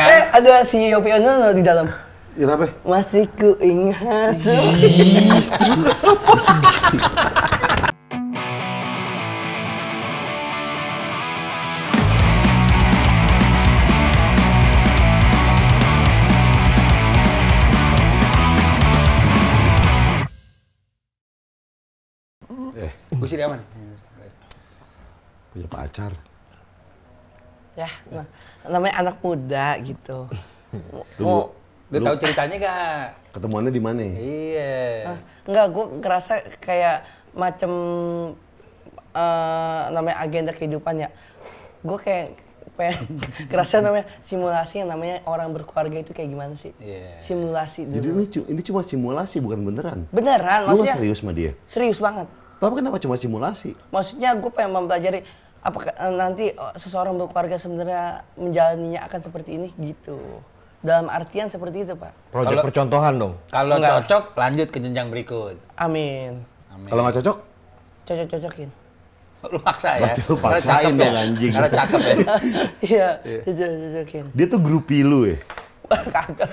Kan? Eh, ada si Yopi Onono di dalam. Iya, apa? Masih ku ingat. Eh, gue sih aman. Punya pacar ya nah, namanya anak muda gitu Tunggu. Lu tahu ceritanya gak? Ketemuannya di mana? Iya. Ah, enggak, gue ngerasa kayak macam, uh, eh, namanya agenda kehidupannya. Gue kayak pengen ngerasa namanya simulasi yang namanya orang berkeluarga itu kayak gimana sih? Yeah. Simulasi dulu. Jadi ini, ini cuma simulasi bukan beneran. Beneran, maksudnya. serius sama dia? Serius banget. Tapi kenapa cuma simulasi? Maksudnya gue pengen mempelajari apakah eh, nanti eh, seseorang berkeluarga sebenarnya menjalaninya akan seperti ini gitu dalam artian seperti itu pak. Proyek percontohan dong. Kalau cocok lanjut ke jenjang berikut. Amin. Amin. Kalau nggak cocok? Cocok-cocokin. Lu paksa ya? Berarti lu paksain dong ya? anjing. Karena cakep ya? Iya, cocok-cocokin. Dia tuh grupi lu ya? Kagak.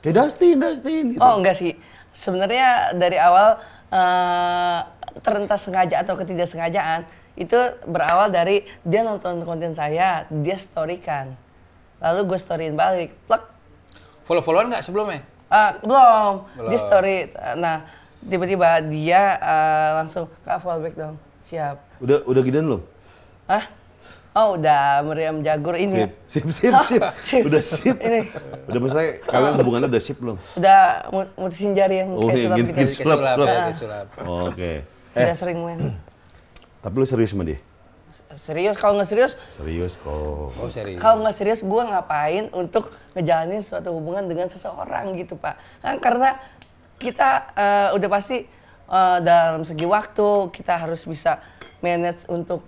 Kayak Dustin, Dustin. Gitu. Oh enggak sih. Sebenarnya dari awal uh, terentas sengaja atau ketidaksengajaan itu berawal dari dia nonton konten saya, dia story kan. Lalu gue storyin balik, plek. Follow-followan nggak sebelumnya? Uh, belum. belum. Dia story. Eh, nah, tiba-tiba dia uh, langsung, Kak, follow back dong. Siap. Udah udah gini belum? Hah? Oh udah Meriam Jagur ini. Sip, sip, sip, sip. Oh, sip. Udah sip. ini. Udah maksudnya kalian hubungannya udah sip belum? Udah mutusin jari yang oh, iya, kayak sulap gitu. Ya. Kayak sulap, sulap. Oke. Okay. Eh, udah sering main. Tapi lu serius sama dia? Serius, kalau nggak serius? Serius kok. Oh serius. Kalau nggak serius, gue ngapain untuk ngejalanin suatu hubungan dengan seseorang gitu pak? Kan karena kita uh, udah pasti uh, dalam segi waktu kita harus bisa manage untuk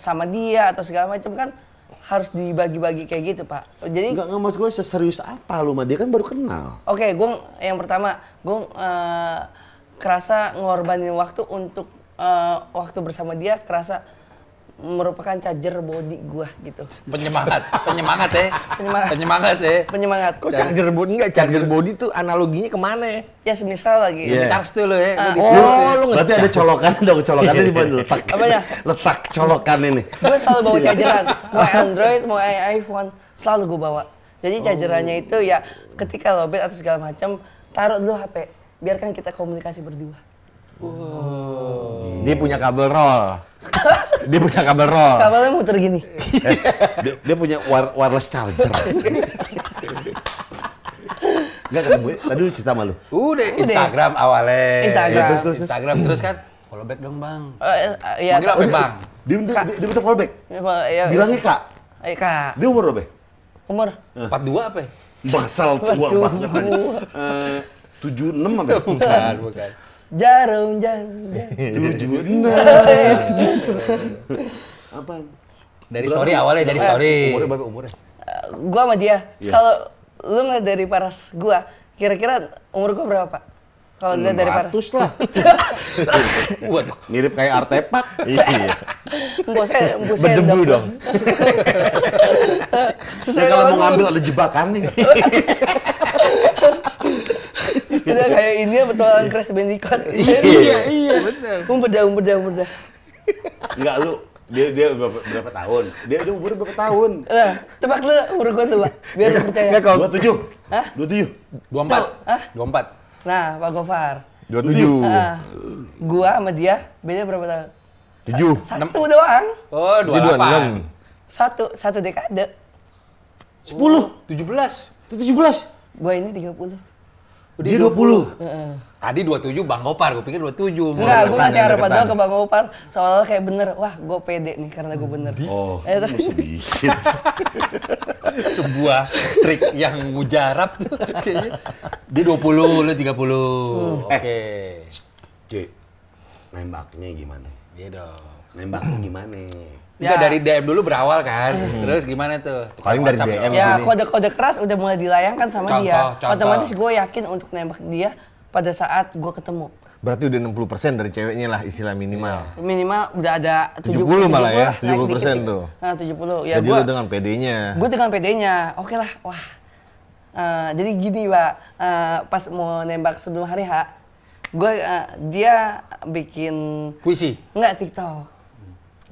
sama dia atau segala macam kan harus dibagi-bagi kayak gitu pak jadi nggak nggak maksud gue seserius apa lu mah dia kan baru kenal oke okay, gue yang pertama gue uh, kerasa ngorbanin waktu untuk uh, waktu bersama dia kerasa merupakan charger body gua gitu. Penyemangat, penyemangat ya. Penyemangat. Penyemangat ya. Penyemangat. Kok charger body enggak? Charger body tuh analoginya kemana ya? Ya semisal lagi. Yeah. Iya. Charge tuh lo ya. Uh, oh, oh lu Berarti ada colokan dong, colokannya iya, di mana iya, letak? Apa ya? Letak colokan ini. Gue selalu bawa chargeran. Mau Android, mau iPhone, selalu gue bawa. Jadi chargerannya oh. itu ya ketika lobet atau segala macam, taruh dulu HP. Biarkan kita komunikasi berdua. Wow. Dia punya kabel roll. dia punya kabel roll. Kabelnya muter gini. Eh, dia, dia punya war, wireless charger. Enggak kata ya? gue, Tadi lu cerita sama lu? Udah, Instagram Udah. awalnya. Instagram. Ya, terus, terus, Instagram terus kan, follow back dong bang. Uh, uh, iya, iya Manggil apa ya, bang? Dia, dia, dia, dia minta follow back? Ya, ya, Bilangnya kak? Iya kak. Dia umur berapa Umur? Uh. Eh. 42 apa ya? Basal tua banget. Tujuh enam apa? Ya? Bukan, bukan jarum jarum, tujuh enam apa dari story awalnya dari eh, story umurnya berapa umurnya eh, gua sama dia iya. kalau lu nggak dari paras gua kira-kira umur gua berapa pak kalau dilihat dari paras lah mirip kayak artefak iya. iya bosnya bosnya berdebu dong kalau mau ngambil ada jebakan nih kita kayak ini petualangan iya. Crash Bandicoot. Iya, gitu. iya, iya. benar. Umpeda, umpeda, umpeda. Enggak lu dia dia berapa, berapa tahun? Dia dia umur berapa tahun? Nah, tebak lu umur gua tuh, Pak. Biar lu percaya. Enggak, 27. Hah? 27. 24. Hah? 24. Nah, Pak Gofar. 27. Uh, ah, ah. Gua sama dia beda berapa tahun? 7. Satu 6. doang. Oh, 28. Satu, satu dekade. 10. Oh. 17. 17. Gua ini 30. Dia, dia 20. 20. Tadi 27 Bang Gopar, gue pikir 27. Enggak, gue masih harapan doang ke Bang Gopar. Soalnya kayak bener, wah gue pede nih karena gue bener. Oh, eh, tapi... Sebuah trik yang mujarab tuh kayaknya. Dia 20, lu 30. Hmm. Oke. Okay. Eh, J, nembaknya gimana? Iya dong. Nembaknya gimana? Enggak ya. dari DM dulu berawal kan. Hmm. Terus gimana tuh? Paling dari DM Ya, kode-kode keras udah mulai dilayangkan sama contoh, dia. Contoh. Otomatis gue yakin untuk nembak dia pada saat gue ketemu. Berarti udah 60% dari ceweknya lah istilah minimal. Ya. Minimal udah ada 70, 70 malah ya, 70% dikit, dikit. tuh. Nah, 70. Ya Jadi gua, lu dengan PD-nya. Gue dengan PD-nya. Oke okay lah. Wah. Uh, jadi gini, Pak. Uh, pas mau nembak sebelum hari H, gue uh, dia bikin puisi. Enggak TikTok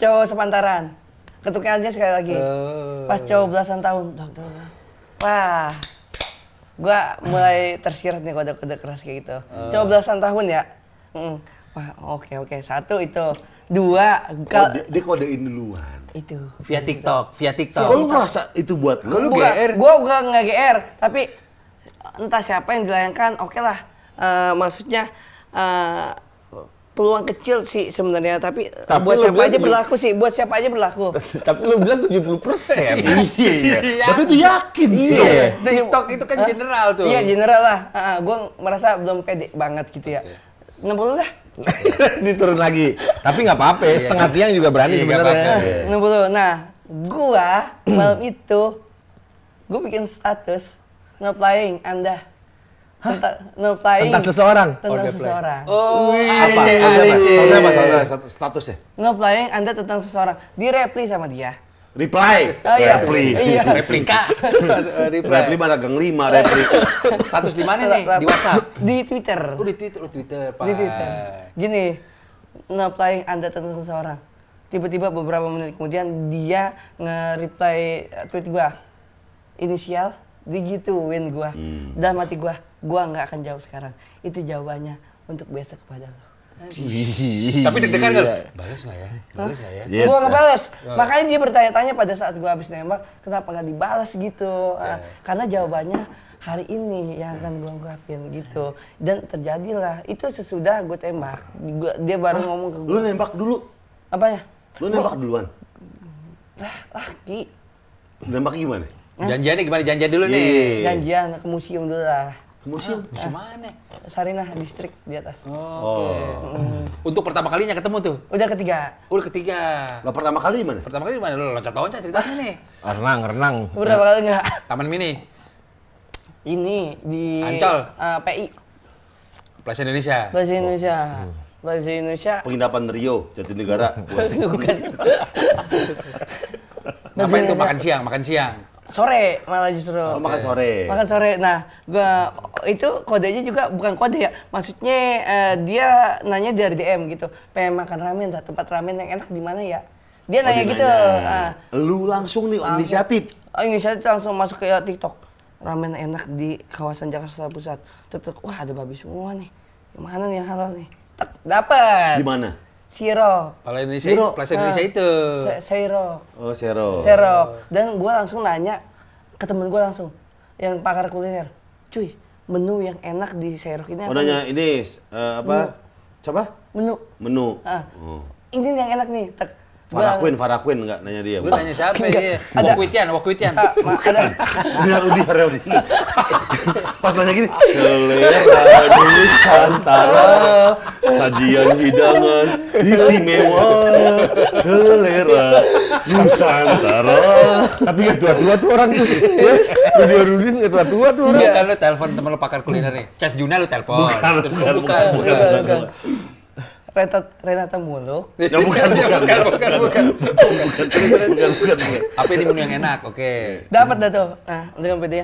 cowok sepantaran. ketuknya aja sekali lagi. Uh. Pas cowok belasan tahun. Wah, gua mulai tersirat nih kode-kode keras kayak gitu. Uh. Cowok belasan tahun ya. Hmm. Wah, oke okay, oke. Okay. Satu itu, dua. Kal- oh, dia kodein duluan. Itu. Via TikTok, via TikTok. lu ngerasa itu buat lu? Gua, GR? Gua gak nggak GR, tapi entah siapa yang dilayangkan, oke okay lah. Uh, maksudnya uh, peluang kecil sih sebenarnya tapi, eh, tapi buat siapa aja berlaku sih buat siapa aja berlaku tapi lu bilang 70 persen iya. Iya. tapi itu yakin iya TikTok itu kan general tuh iya general lah uh, ah, ah, gue merasa belum pede banget gitu ya enam puluh lah diturun lagi tapi nggak apa-apa ya, iya, setengah kan? tiang juga berani sebenarnya enam puluh nah gue malam itu gue bikin status nge-playing anda tentang, no playing Tentang seseorang? Tentang seseorang. Oh, apa? Tahu saya apa? Status ya? No playing Anda tentang seseorang. reply sama dia. Reply. Oh, iya. Reply. Iya. Replika. Reply. reply mana geng lima reply Status di mana nih? Di WhatsApp? Di Twitter. Oh, di Twitter. Oh, Twitter. Pak. Di Twitter. Gini, no Anda tentang seseorang. Tiba-tiba beberapa menit kemudian dia nge-reply eh, tweet gua. Inisial digituin gua. Hmm. Dan mati gua Gua nggak akan jawab sekarang. Itu jawabannya untuk besok kepada lo. Tapi deg-degan gak kan? iya. Balas nggak ya? Balas nggak ya? Gitu. Gua balas. Iya. Makanya dia bertanya-tanya pada saat gua habis nembak, kenapa nggak dibalas gitu? Ah, karena jawabannya hari ini yang akan gua ungkapin gitu dan terjadilah itu sesudah gua tembak gua, dia baru ngomong ke gua lu nembak dulu apa ya lu nembak duluan lah laki nembak gimana Janjiannya gimana? Janjian dulu nih. Janjian ke museum dulu lah. Ke museum? Ah, museum mana? Eh, Sarinah distrik di atas. Oh. Okay. Mm. Oh. Untuk pertama kalinya ketemu tuh? Udah ketiga. Udah ketiga. Lo pertama kali di mana? Pertama kali di mana? Lo loncat-loncat ceritanya nih. Renang, renang. Berapa kali enggak? Taman Mini. Ini di Ancol. Uh, eh, PI. Plaza Indonesia. Plaza Indonesia. Oh. Plaza Indonesia. Penginapan Rio, Jatinegara. Bukan. Ngapain tuh makan siang? Makan siang. Sore malah justru. Oh, makan sore. Makan sore. Nah, gua itu kodenya juga bukan kode ya. Maksudnya uh, dia nanya dari DM gitu. Pengen makan ramen, tak? tempat ramen yang enak di mana ya? Dia oh, nanya gitu. Uh, Lu langsung nih langsung, inisiatif. Oh, inisiatif langsung masuk ke TikTok. Ramen enak di kawasan Jakarta Pusat. tetep wah ada babi semua nih. Yang nih yang halal nih? tak dapat. Di mana? Siro. Kalau Indonesia, Siro. Plaza ah. Indonesia itu. Siro. Oh, Siro. Siro. Dan gue langsung nanya ke temen gue langsung, yang pakar kuliner. Cuy, menu yang enak di Serok ini oh, apa? Oh, nanya ini uh, apa? Menu. Coba? Menu. Menu. Ah. Oh. Ini yang enak nih. Tek. Farah Queen, Farah Queen enggak nanya dia. Lu nanya siapa? ya? Kuitian, Wakuitian. Kuitian. Ada. Dengar ah, Rudi, dengar Pas nanya gini, selera Nusantara, sajian hidangan istimewa, selera Nusantara. Tapi nggak tua-tua tuh orang tuh. Iya. Rudi Rudi Rudin tua-tua tuh orang. Iya, kan lu telepon temen lu pakar kuliner nih. Chef Juna lu telepon. bukan, bukan, bukan. Renata, Renata Muluk. Ya, bukan, bukan, bukan, bukan, bukan, bukan, bukan, Apa ini menu yang enak? Oke. Dapat dah tuh. Nah, dengan PD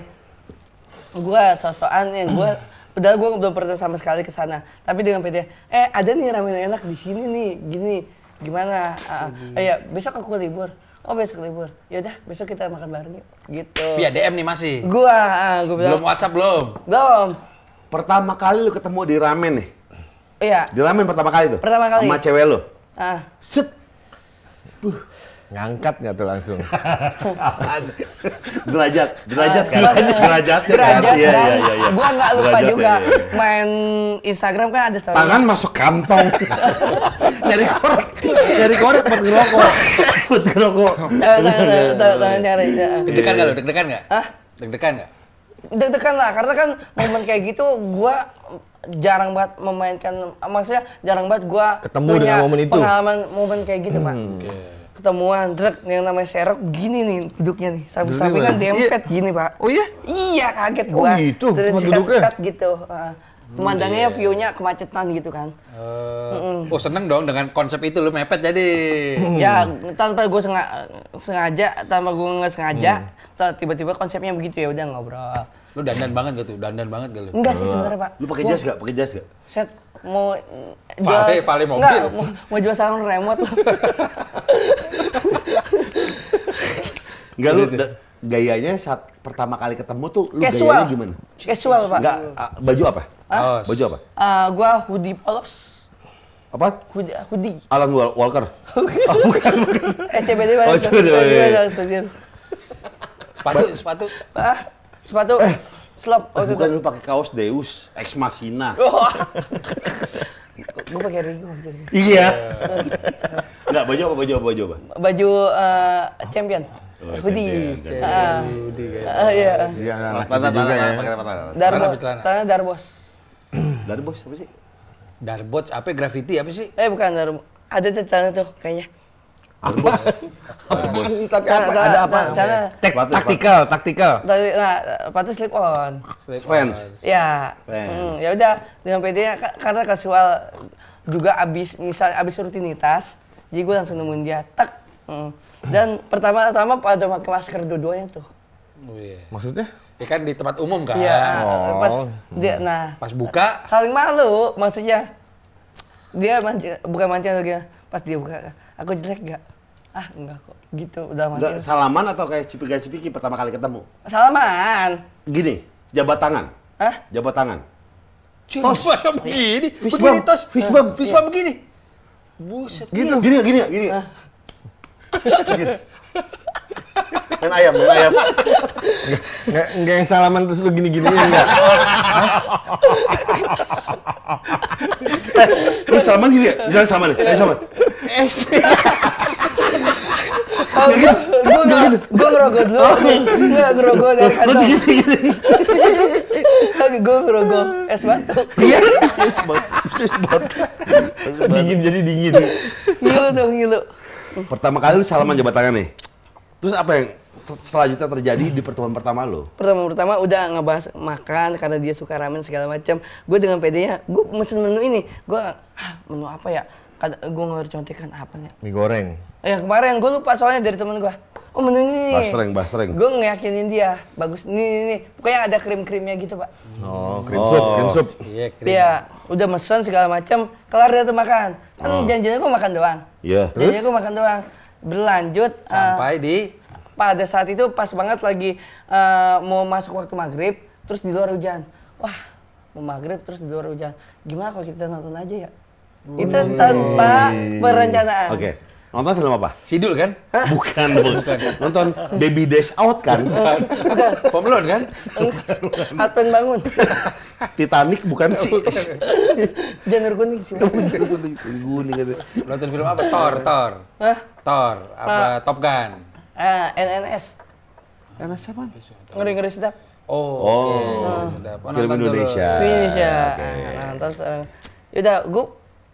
Gua sosokan yang gue padahal gue belum pernah sama sekali ke sana tapi dengan PD eh ada nih ramen enak di sini nih gini gimana uh, ya besok aku libur oh besok libur ya udah besok kita makan bareng yuk gitu via DM nih masih gua uh, gua bilang, belum WhatsApp belum belum pertama kali lu ketemu di ramen nih Iya. Dilamin pertama kali tuh. Pertama kali. Sama cewek lo. Ah. Set. Buh. Ngangkat nggak tuh langsung? derajat, derajat kan? Derajatnya derajat, kan? derajat, iya, kan? iya, iya, iya. Gua nggak lupa derajat, juga ya, ya, ya. main Instagram kan ada story. Tangan masuk kantong. nyari korek, nyari korek buat ngerokok. buat ngerokok. Tangan nyari. Iya, iya, Deg-degan nggak lo? Iya. Deg-degan nggak? Hah? Deg-degan nggak? Deg-degan lah, karena kan momen kayak gitu gua jarang banget memainkan maksudnya jarang banget gua ketemu punya dengan momen itu pengalaman momen kayak gitu hmm. pak okay. ketemuan truk yang namanya serok gini nih duduknya nih samping sampingan dempet iya. gini pak oh iya iya kaget oh gua oh gitu duduknya gitu uh, eh. Pemandangannya, hmm, iya, iya, view-nya iya. kemacetan gitu kan. Uh, Oh seneng dong dengan konsep itu lu mepet jadi. ya tanpa gue sengaja, tanpa gue nggak sengaja, hmm. tiba-tiba konsepnya begitu ya udah ngobrol. Lu dandan banget gak tuh? Dandan banget gak lu? Enggak sih sebenernya Pak. Lu pakai jas gak? Pakai jas gak? Set mau jual vale, vale mobil. Enggak, mau, mau jual salon remote. Enggak lu gitu, gitu. gayanya saat pertama kali ketemu tuh lu Casual. gayanya gimana? Casual, Pak. Enggak baju apa? Baju apa? Uh, gua hoodie polos. Apa? Hoodie. hoodie. Alan Walker. oh, bukan, oh, bukan. SCBD banget. Eh, oh, iya, iya, iya. SCBD banget. Sepatu, sepatu. Ah, Sepatu eh, slop. Eh, oh, eh, bukan lu pakai kaos Deus Ex Machina. Oh. gue pakai Rigo waktu itu. Iya. nggak baju apa baju apa baju apa? Baju uh, champion. Oh, hoodie. Ah. Ah, iya. Iya. Iya, tanah tanah Darbo. Tanah Darbos. Darbos apa sih? Darbos apa graffiti apa sih? Eh bukan Darbo. Ada tuh tanah tuh kayaknya. Berbus. Tapi apa? Ada apa? Cara taktikal, taktikal. Tadi nah, sepatu slip on. Fans. Ya. Fans. Hmm, ya udah dengan PD-nya karena kasual juga abis misal abis rutinitas, jadi gue langsung nemuin dia. Tak. Hmm. Dan pertama-tama pada pakai masker dua-duanya tuh. Oh, iya. Maksudnya? Ya kan di tempat umum kan. Iya. Oh. Pas dia nah. Pas buka. Saling malu maksudnya. Dia mancing bukan mancing lagi. Pas dia buka, aku jelek gak? ah enggak kok gitu udah mati. salaman atau kayak cipika cipiki pertama kali ketemu salaman gini jabat tangan ah jabat tangan tos begini fish begini tos fish bump fish bump begini iya. buset gitu iya. gini gini gini, gini. main ayam, main ayam. Nggak, nggak yang salaman terus lu gini-gini ya enggak. eh, lu salaman gini ya? Misalnya salaman nih, eh salaman. Eh, Oh, gue gitu, gue gitu. ngerogoh dulu. Oh, iya. Gue ngerogoh dari kantor. Gue gini gini. gue ngerogoh es batu. Iya, es batu. Es batu. Dingin jadi dingin. Ngilu dong ngilu. Pertama kali lu salaman jabat tangan nih. Terus apa yang selanjutnya terjadi di pertemuan pertama lo? Pertemuan pertama udah ngebahas makan karena dia suka ramen segala macam. Gue dengan PD-nya, gue mesen menu ini. Gue ah, menu apa ya? Kada, gue ngeluar contekan apa nih? Mie goreng. Ya kemarin gue lupa soalnya dari temen gue. Oh menu ini. Basreng, basreng. Gue ngeyakinin dia. Bagus nih, nih, nih. Pokoknya ada krim-krimnya gitu pak. Oh, krim oh. sup, krim sup. Iya, krim. Iya, udah mesen segala macam. Kelar dia tuh makan. Kan oh. janjinya gue makan doang. Iya. Yeah. Janjinya gue makan doang berlanjut eh, sampai uh, di pada saat itu pas banget lagi uh, mau masuk waktu maghrib terus di luar hujan wah mau maghrib terus di luar hujan gimana kalau kita nonton aja ya Wee. itu tanpa perencanaan okay. Nonton film apa? Sidul kan? Hah? Bukan, bukan. Nonton Baby Days Out kan? Bukan. kan? Bukan. bangun. Titanic bukan sih. Janur kuning sih. Janur kuning. Kuning gitu. Nonton film apa? Thor, Thor. Hah? Thor. Apa? Ah. Top Gun. Uh, ah, NNS. NNS apa? Ngeri-ngeri sedap. Oh, oh. Okay. Sedap. Oh, film Indonesia. Indonesia. Okay. Ah, nonton sekarang. Yaudah, gue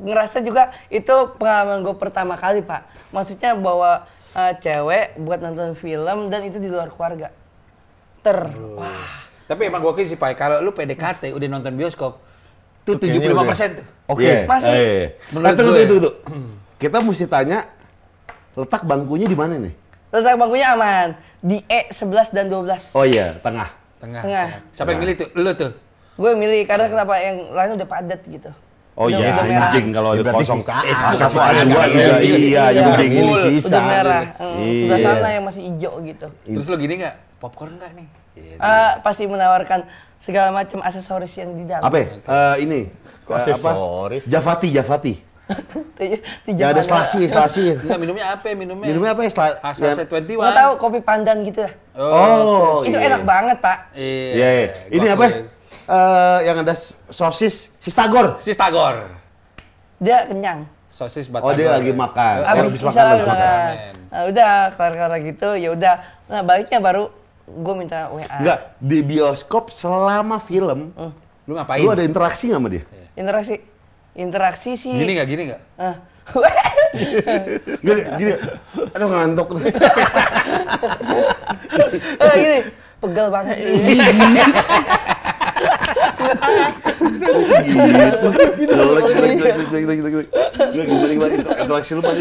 ngerasa juga itu pengalaman gue pertama kali pak maksudnya bawa uh, cewek buat nonton film dan itu di luar keluarga ter Aduh. wah tapi emang gue sih pak kalau lu PDKT udah nonton bioskop tuh tujuh puluh lima persen tuh oke iya. masih iya, iya. eh, tunggu, tunggu, tunggu. kita mesti tanya letak bangkunya di mana nih letak bangkunya aman di E 11 dan dua belas. oh iya tengah tengah, tengah. siapa yang milih tuh lu tuh gue milih karena kenapa yang lain udah padat gitu Oh iya, anjing kalau ada ya, kosong kan. Eh, masa ada dua ya? Iya, iya, iya, iya, Udah merah. Gitu. Eh, iya. Sebelah sana yang masih hijau gitu. Iya. Terus lo gini nggak? Popcorn nggak nih? Uh, pasti menawarkan segala macam aksesoris yang di dalam. Apa? Ya? Eh, ini. Aksesoris. Javati, Javati. Tidak ada selasi, selasi. Enggak minumnya apa? Ya? Minumnya. Minumnya apa? Selasi. Asal twenty one. Tahu kopi pandan gitu lah. Oh, oh itu enak banget pak. Iya. Ini apa? uh, yang ada sosis Sistagor. Sistagor. Dia kenyang. Sosis batagor. Oh dia lagi makan. Abis, abis makan, makan. Nah, udah kelar-kelar gitu, ya udah. Nah baliknya baru gue minta WA. Enggak, di bioskop selama film, uh, lu ngapain? Lu ada interaksi nggak sama dia? Iya. Interaksi, interaksi sih. Gini nggak, gini nggak? Uh. gini, gini, aduh ngantuk. eh, gini, pegel banget gitu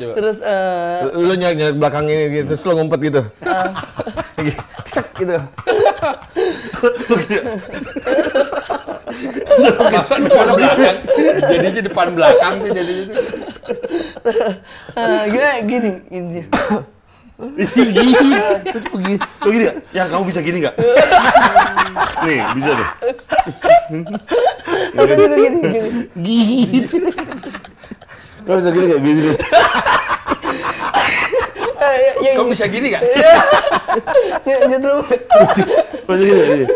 gimana terus uh, lu nyari belakang ini gitu terus lu ngumpet gitu gitu Jadi depan belakang, jadinya depan belakang tuh jadi tuh. Uh, gini, gini begini. gini gini Ya kamu bisa gini gak? Nih, bisa deh. Gini, gini, gini. Gini. Kamu bisa gini gak? Gini. Eh, ya, ya, ya. Kamu bisa gini gak? Nyetrum. Ya, bisa gini gak?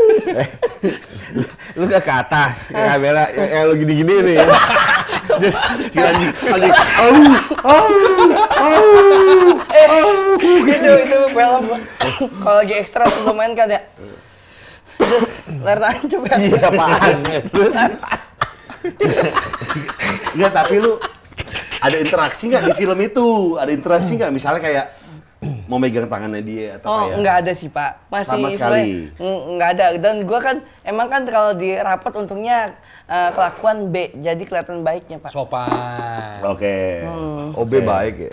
gini eh, gak ke atas, gini ah. gini, Ya, lu gini-gini gini gini gini gini gini gini gini gini gini gini gini gini gini nih. gini, anjing, anjing. gini g itu itu film kalau lagi ekstra tuh main kan ya Lertan coba. Iya, apaan? Iya, terus? nggak tapi lu ada interaksi nggak di film itu? Ada interaksi nggak? Misalnya kayak mau megang tangannya dia atau oh, kayak? nggak ada sih Pak. Masih sama sekali. Nggak ada. Dan gue kan emang kan kalau di rapat untungnya uh, kelakuan B, jadi kelihatan baiknya Pak. Sopan. Oke. Okay. Hmm. OB oh, okay. baik ya.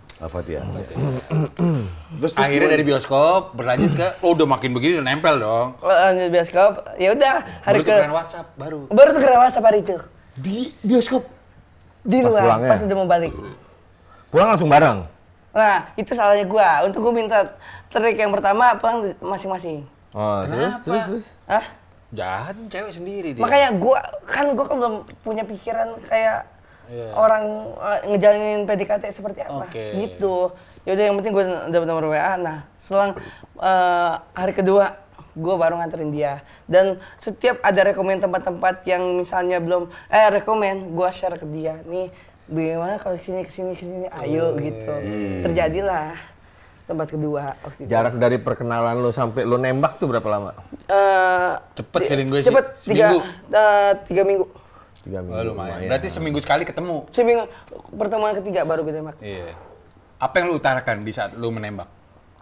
Al-Fatihah. Al terus, terus akhirnya dari bioskop berlanjut ke oh udah makin begini udah nempel dong. Lanjut bioskop, ya udah hari baru ke Baru WhatsApp baru. Baru tuh WhatsApp hari itu. Di bioskop. Di pas luar pulangnya. pas udah mau balik. Pulang langsung bareng. Nah, itu salahnya gua. Untuk gua minta trik yang pertama pulang masing-masing. Oh, Kenapa? terus terus terus. Hah? Jahat cewek sendiri dia. Makanya gua kan gua kan belum punya pikiran kayak yeah. orang uh, ngejalanin PDKT seperti apa okay. gitu yaudah yang penting gue dapet nomor WA nah selang uh, hari kedua gue baru nganterin dia dan setiap ada rekomend tempat-tempat yang misalnya belum eh rekomend gue share ke dia nih bagaimana kalau kesini kesini kesini ayo gitu hmm. terjadilah tempat kedua jarak dari perkenalan lo sampai lo nembak tuh berapa lama uh, cepet feeling gue sih cepet tiga Uh, tiga minggu tiga oh, minggu. Oh, lumayan. lumayan. Berarti seminggu sekali ketemu. Seminggu pertemuan ketiga baru kita gitu, tembak. Iya. Apa yang lu utarakan di saat lu menembak?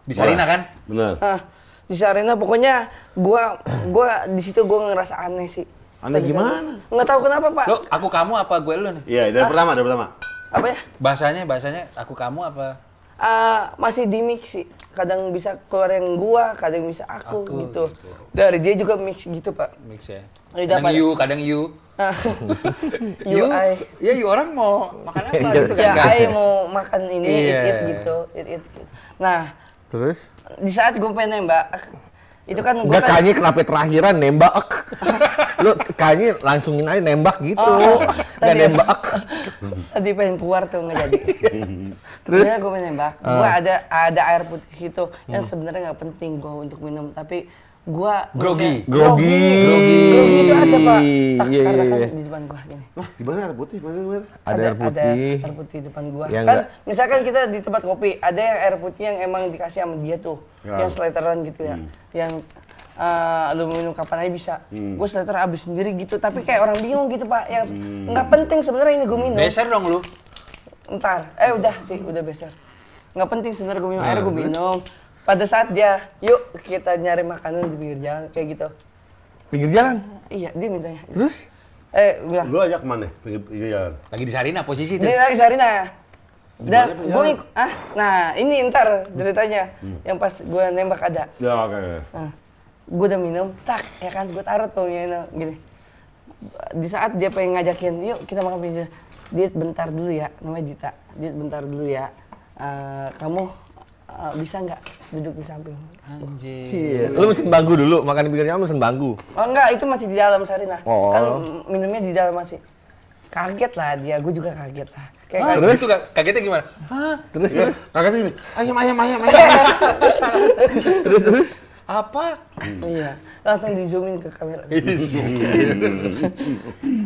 Di Sarina kan? Benar. Uh, ah, di Sarina pokoknya gua gua di situ gua ngerasa aneh sih. Aneh gimana? Nggak tahu kenapa, Pak. Lo, aku kamu apa gue lu nih? Iya, dari ah. pertama, dari pertama. Apa ya? Bahasanya, bahasanya aku kamu apa? Uh, masih di mix sih kadang bisa keluar yang gua, kadang bisa aku, aku gitu. gitu. Dari dia juga mix gitu, Pak. Mix ya. Kadang you, kadang you. you, I. Ya, you orang mau makan apa gitu kan? Ya, I mau makan ini, yeah. eat, eat gitu, Eat, eat, gitu. Nah, terus di saat gue pengen nembak, itu kan Enggak kan... kanyi kenapa terakhiran nembak. Lu kanyi langsungin aja nembak gitu. Oh, Gak nembak. Tadi pengen keluar tuh nggak jadi. Terus gue menembak. nembak. Uh. Ah. Gue ada ada air putih gitu yang hmm. sebenarnya nggak penting gue untuk minum tapi gua grogi. Grogi. Grogi. Grogi itu ada pak. Tak yeah, yeah, iya, kan iya. di depan gua gini. Wah, di mana air putih? Mana, mana? Ada, ada air putih. Ada air putih di depan gua. Ya, kan enggak. misalkan kita di tempat kopi, ada yang air putih yang emang dikasih sama dia tuh. Ya. Yang slateran gitu ya. Hmm. Yang uh, lu minum kapan aja bisa. Hmm. Gue seliter habis sendiri gitu, tapi kayak orang bingung gitu pak. Yang hmm. nggak penting sebenarnya ini gue minum. Beser dong lu. Ntar, eh udah sih, udah beser. Nggak penting sebenarnya gue minum air, gue nah, minum pada saat dia yuk kita nyari makanan di pinggir jalan kayak gitu pinggir jalan iya dia mintanya terus eh gua. Gua ajak mana pinggir, pinggir jalan lagi di Sarina posisi itu lagi lagi Sarina dan gue ngikut ah nah ini ntar ceritanya hmm. yang pas gue nembak ada ya oke okay, nah, gue udah minum tak ya kan gue taruh tuh minum gini di saat dia pengen ngajakin yuk kita makan pinggir Dit bentar dulu ya namanya Dita Dit bentar dulu ya uh, kamu uh, bisa nggak duduk di samping? Anjir. Yeah. Lu mesti bangku dulu, makan di pinggirnya mesti bangku. Oh enggak, itu masih di dalam Sarina. Oh. Kan minumnya di dalam masih. Kaget lah dia, gue juga kaget lah. Kayak Hah, terus? Itu kagetnya gimana? Hah? Terus, terus? Iya, kagetnya gini, ayam, ayam, ayam, ayam. terus, terus? apa? Iya, langsung di zoomin ke kamera.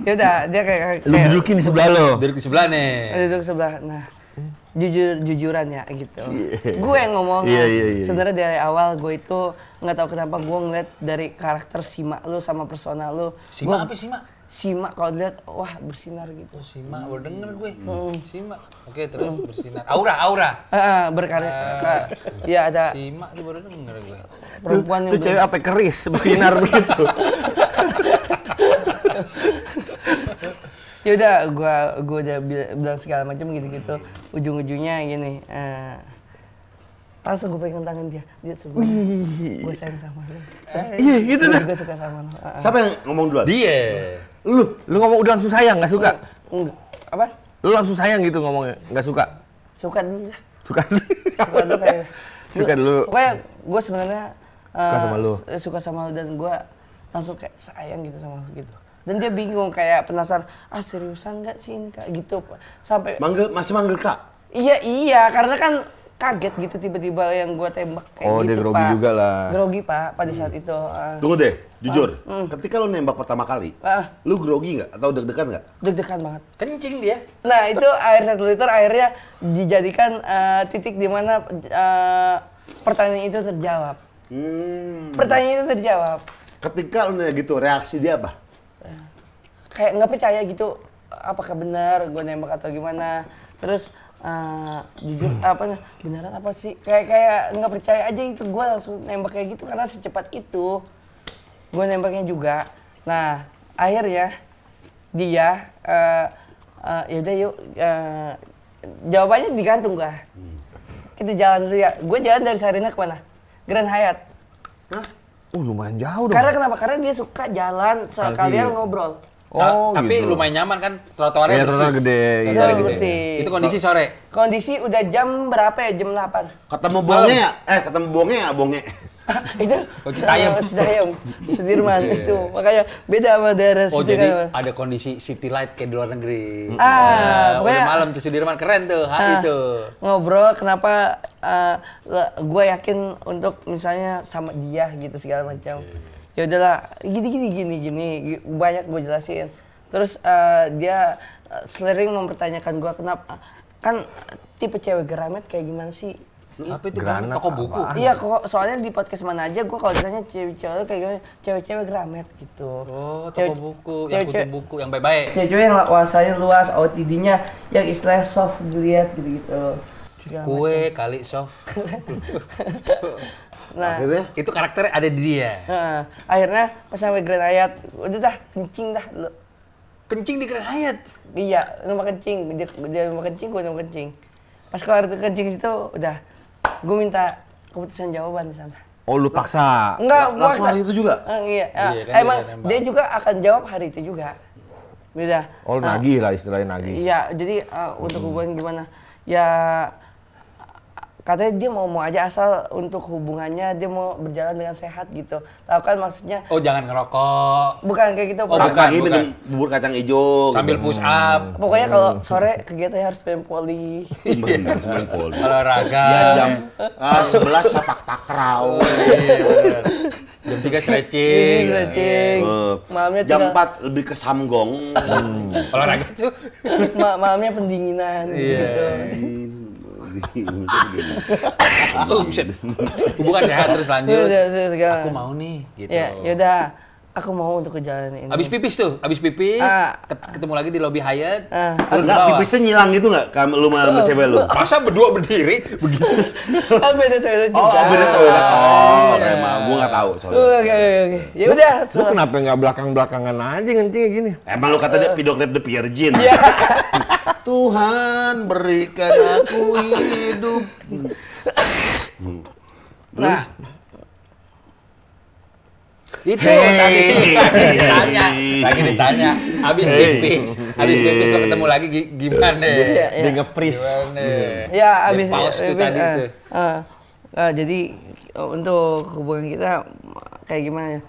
ya udah, dia kayak, kayak duduk di sebelah lo. Duduk di sebelah nih. Duduk sebelah. Nah, jujur jujuran ya gitu yeah. gue yang ngomong yeah, yeah, yeah, sebenarnya dari awal gue itu nggak tahu kenapa gue ngeliat dari karakter Sima lu sama personal lu Sima gua, apa Sima Sima kalau lihat wah bersinar gitu oh, Sima baru denger gue hmm. Sima oke okay, terus hmm. bersinar aura aura uh, berkarya uh, uh, ya ada Sima tuh baru denger gue perempuan itu yang cewek apa keris bersinar begitu ya udah gua gua udah bilang segala macam gitu-gitu ujung-ujungnya gini uh, eh, langsung gue pegang tangan dia dia suka gue sayang sama lu eh, iya gitu dah gue suka sama lu ah, ah. siapa yang ngomong duluan dia lu lu ngomong udah langsung sayang nggak suka enggak apa lu langsung sayang gitu ngomongnya nggak suka suka dulu suka dulu suka dulu kayak suka dulu pokoknya gue sebenarnya uh, suka sama eh, lu suka sama lu dan gue langsung kayak sayang gitu sama lu gitu dan dia bingung kayak penasaran ah seriusan nggak sih ini kak gitu sampai manggil masih manggil kak iya iya karena kan kaget gitu tiba-tiba yang gue tembak kayak oh, gitu dia grogi pak. juga lah grogi pak pada hmm. saat itu uh, tunggu deh jujur uh, ketika lo nembak pertama kali uh, lu grogi nggak atau deg-degan nggak deg-degan banget kencing dia nah itu air satu liter akhirnya dijadikan uh, titik dimana mana uh, pertanyaan itu terjawab hmm. pertanyaan itu terjawab ketika lo gitu reaksi dia apa kayak nggak percaya gitu apakah benar gue nembak atau gimana terus uh, jujur hmm. apa beneran apa sih kayak kayak nggak percaya aja itu gue langsung nembak kayak gitu karena secepat itu gue nembaknya juga nah akhirnya dia uh, eh, uh, eh, yaudah yuk uh, jawabannya digantung gak hmm. kita jalan dulu ya gue jalan dari Sarina mana Grand Hyatt Hah? Oh lumayan jauh dong. Karena kenapa? Karena dia suka jalan sekalian ngobrol. Oh, gitu. tapi gitu. lumayan nyaman kan trotoarnya ya, bersih. gede. iya. Gitu. gede. Bersih. Itu kondisi sore. Kondisi udah jam berapa ya? Jam 8. Ketemu bongnya ya? Eh, ketemu bongnya ya, bongnya. itu oh, Citayam. Oh, Citayam. Sudirman iya, iya, itu. Iya. Makanya beda sama daerah Oh, jadi ada kondisi city light kayak di luar negeri. Ah, udah malam tuh Sudirman keren tuh hari ah, itu. Ngobrol kenapa ah, gue yakin untuk misalnya sama dia gitu segala macam ya udahlah gini gini gini gini banyak gue jelasin terus uh, dia uh, sering mempertanyakan gue kenapa kan tipe cewek geramet kayak gimana sih Tapi itu kan Granat toko buku? Iya, kok soalnya di podcast mana aja gue kalau ditanya cewek-cewek kayak gimana, cewek-cewek geramet gitu. Oh, toko cewek, buku, cewek, yang kutu buku, yang baik-baik. Cewek-cewek yang wawasannya luas, OTD-nya yang istilah soft dilihat gitu-gitu. Kue kali soft. Nah, akhirnya itu karakternya ada di dia. Nah, akhirnya pas sampai Grand Hyatt, udah dah kencing dah. Kencing di Grand Hyatt? Iya, numpang kencing. Dia, dia numpang kencing, gua numpang kencing. Pas keluar itu kencing situ, udah gue minta keputusan jawaban di sana. Oh lu paksa? Enggak, gua langsung hari itu juga? Eh, iya, ah, iya kan emang dia, dia juga akan jawab hari itu juga. Beda. Oh uh, lah istilahnya nagih. Iya, jadi uh, hmm. untuk hubungan gimana? Ya katanya dia mau mau aja asal untuk hubungannya dia mau berjalan dengan sehat gitu. Tahu kan maksudnya? Oh jangan ngerokok. Bukan kayak gitu. Oh, bukan, pagi minum bubur kacang hijau. Gitu. Sambil push up. Hmm. Pokoknya kalau sore kegiatannya harus main poli. main poli. Olahraga. Iya, jam uh, sepak takraw. Oh, iya, jam tiga stretching. stretching. Iya. malamnya jam empat lebih ke samgong. Olahraga tuh. malamnya pendinginan Iya. Gitu. Oh, Hubungan sehat terus lanjut. Iya, iya, iya, Aku mau nih gitu. Ya, yaudah aku mau untuk kejalan ini. Abis pipis tuh, abis pipis, ah. ketemu lagi di lobby Hyatt. Ah. Enggak, pipisnya nyilang gitu nggak? Kamu lu sama cewek lu? Masa berdua berdiri begitu? Oh beda toilet juga. Oh, beda toilet. Oh, ah. oh oke, okay, maaf. Gua nggak tahu soalnya. Oke, oke, oke. Ya udah. Lu, lu kenapa nggak belakang-belakangan aja kayak gini? Emang lu kata dia eh. pidok the virgin. Iya. Tuhan berikan aku hidup. Nah, itu hey. tadi lagi ditanya, lagi ditanya. Habis hey. pipis, habis pipis lo ketemu lagi gimana? Dia, ya, ya. dia ngepris. Gimana? Iya. Ya, habis pause tuh tadi uh, eh, tuh. Eh, uh, eh, uh, jadi uh, untuk hubungan kita kayak gimana ya?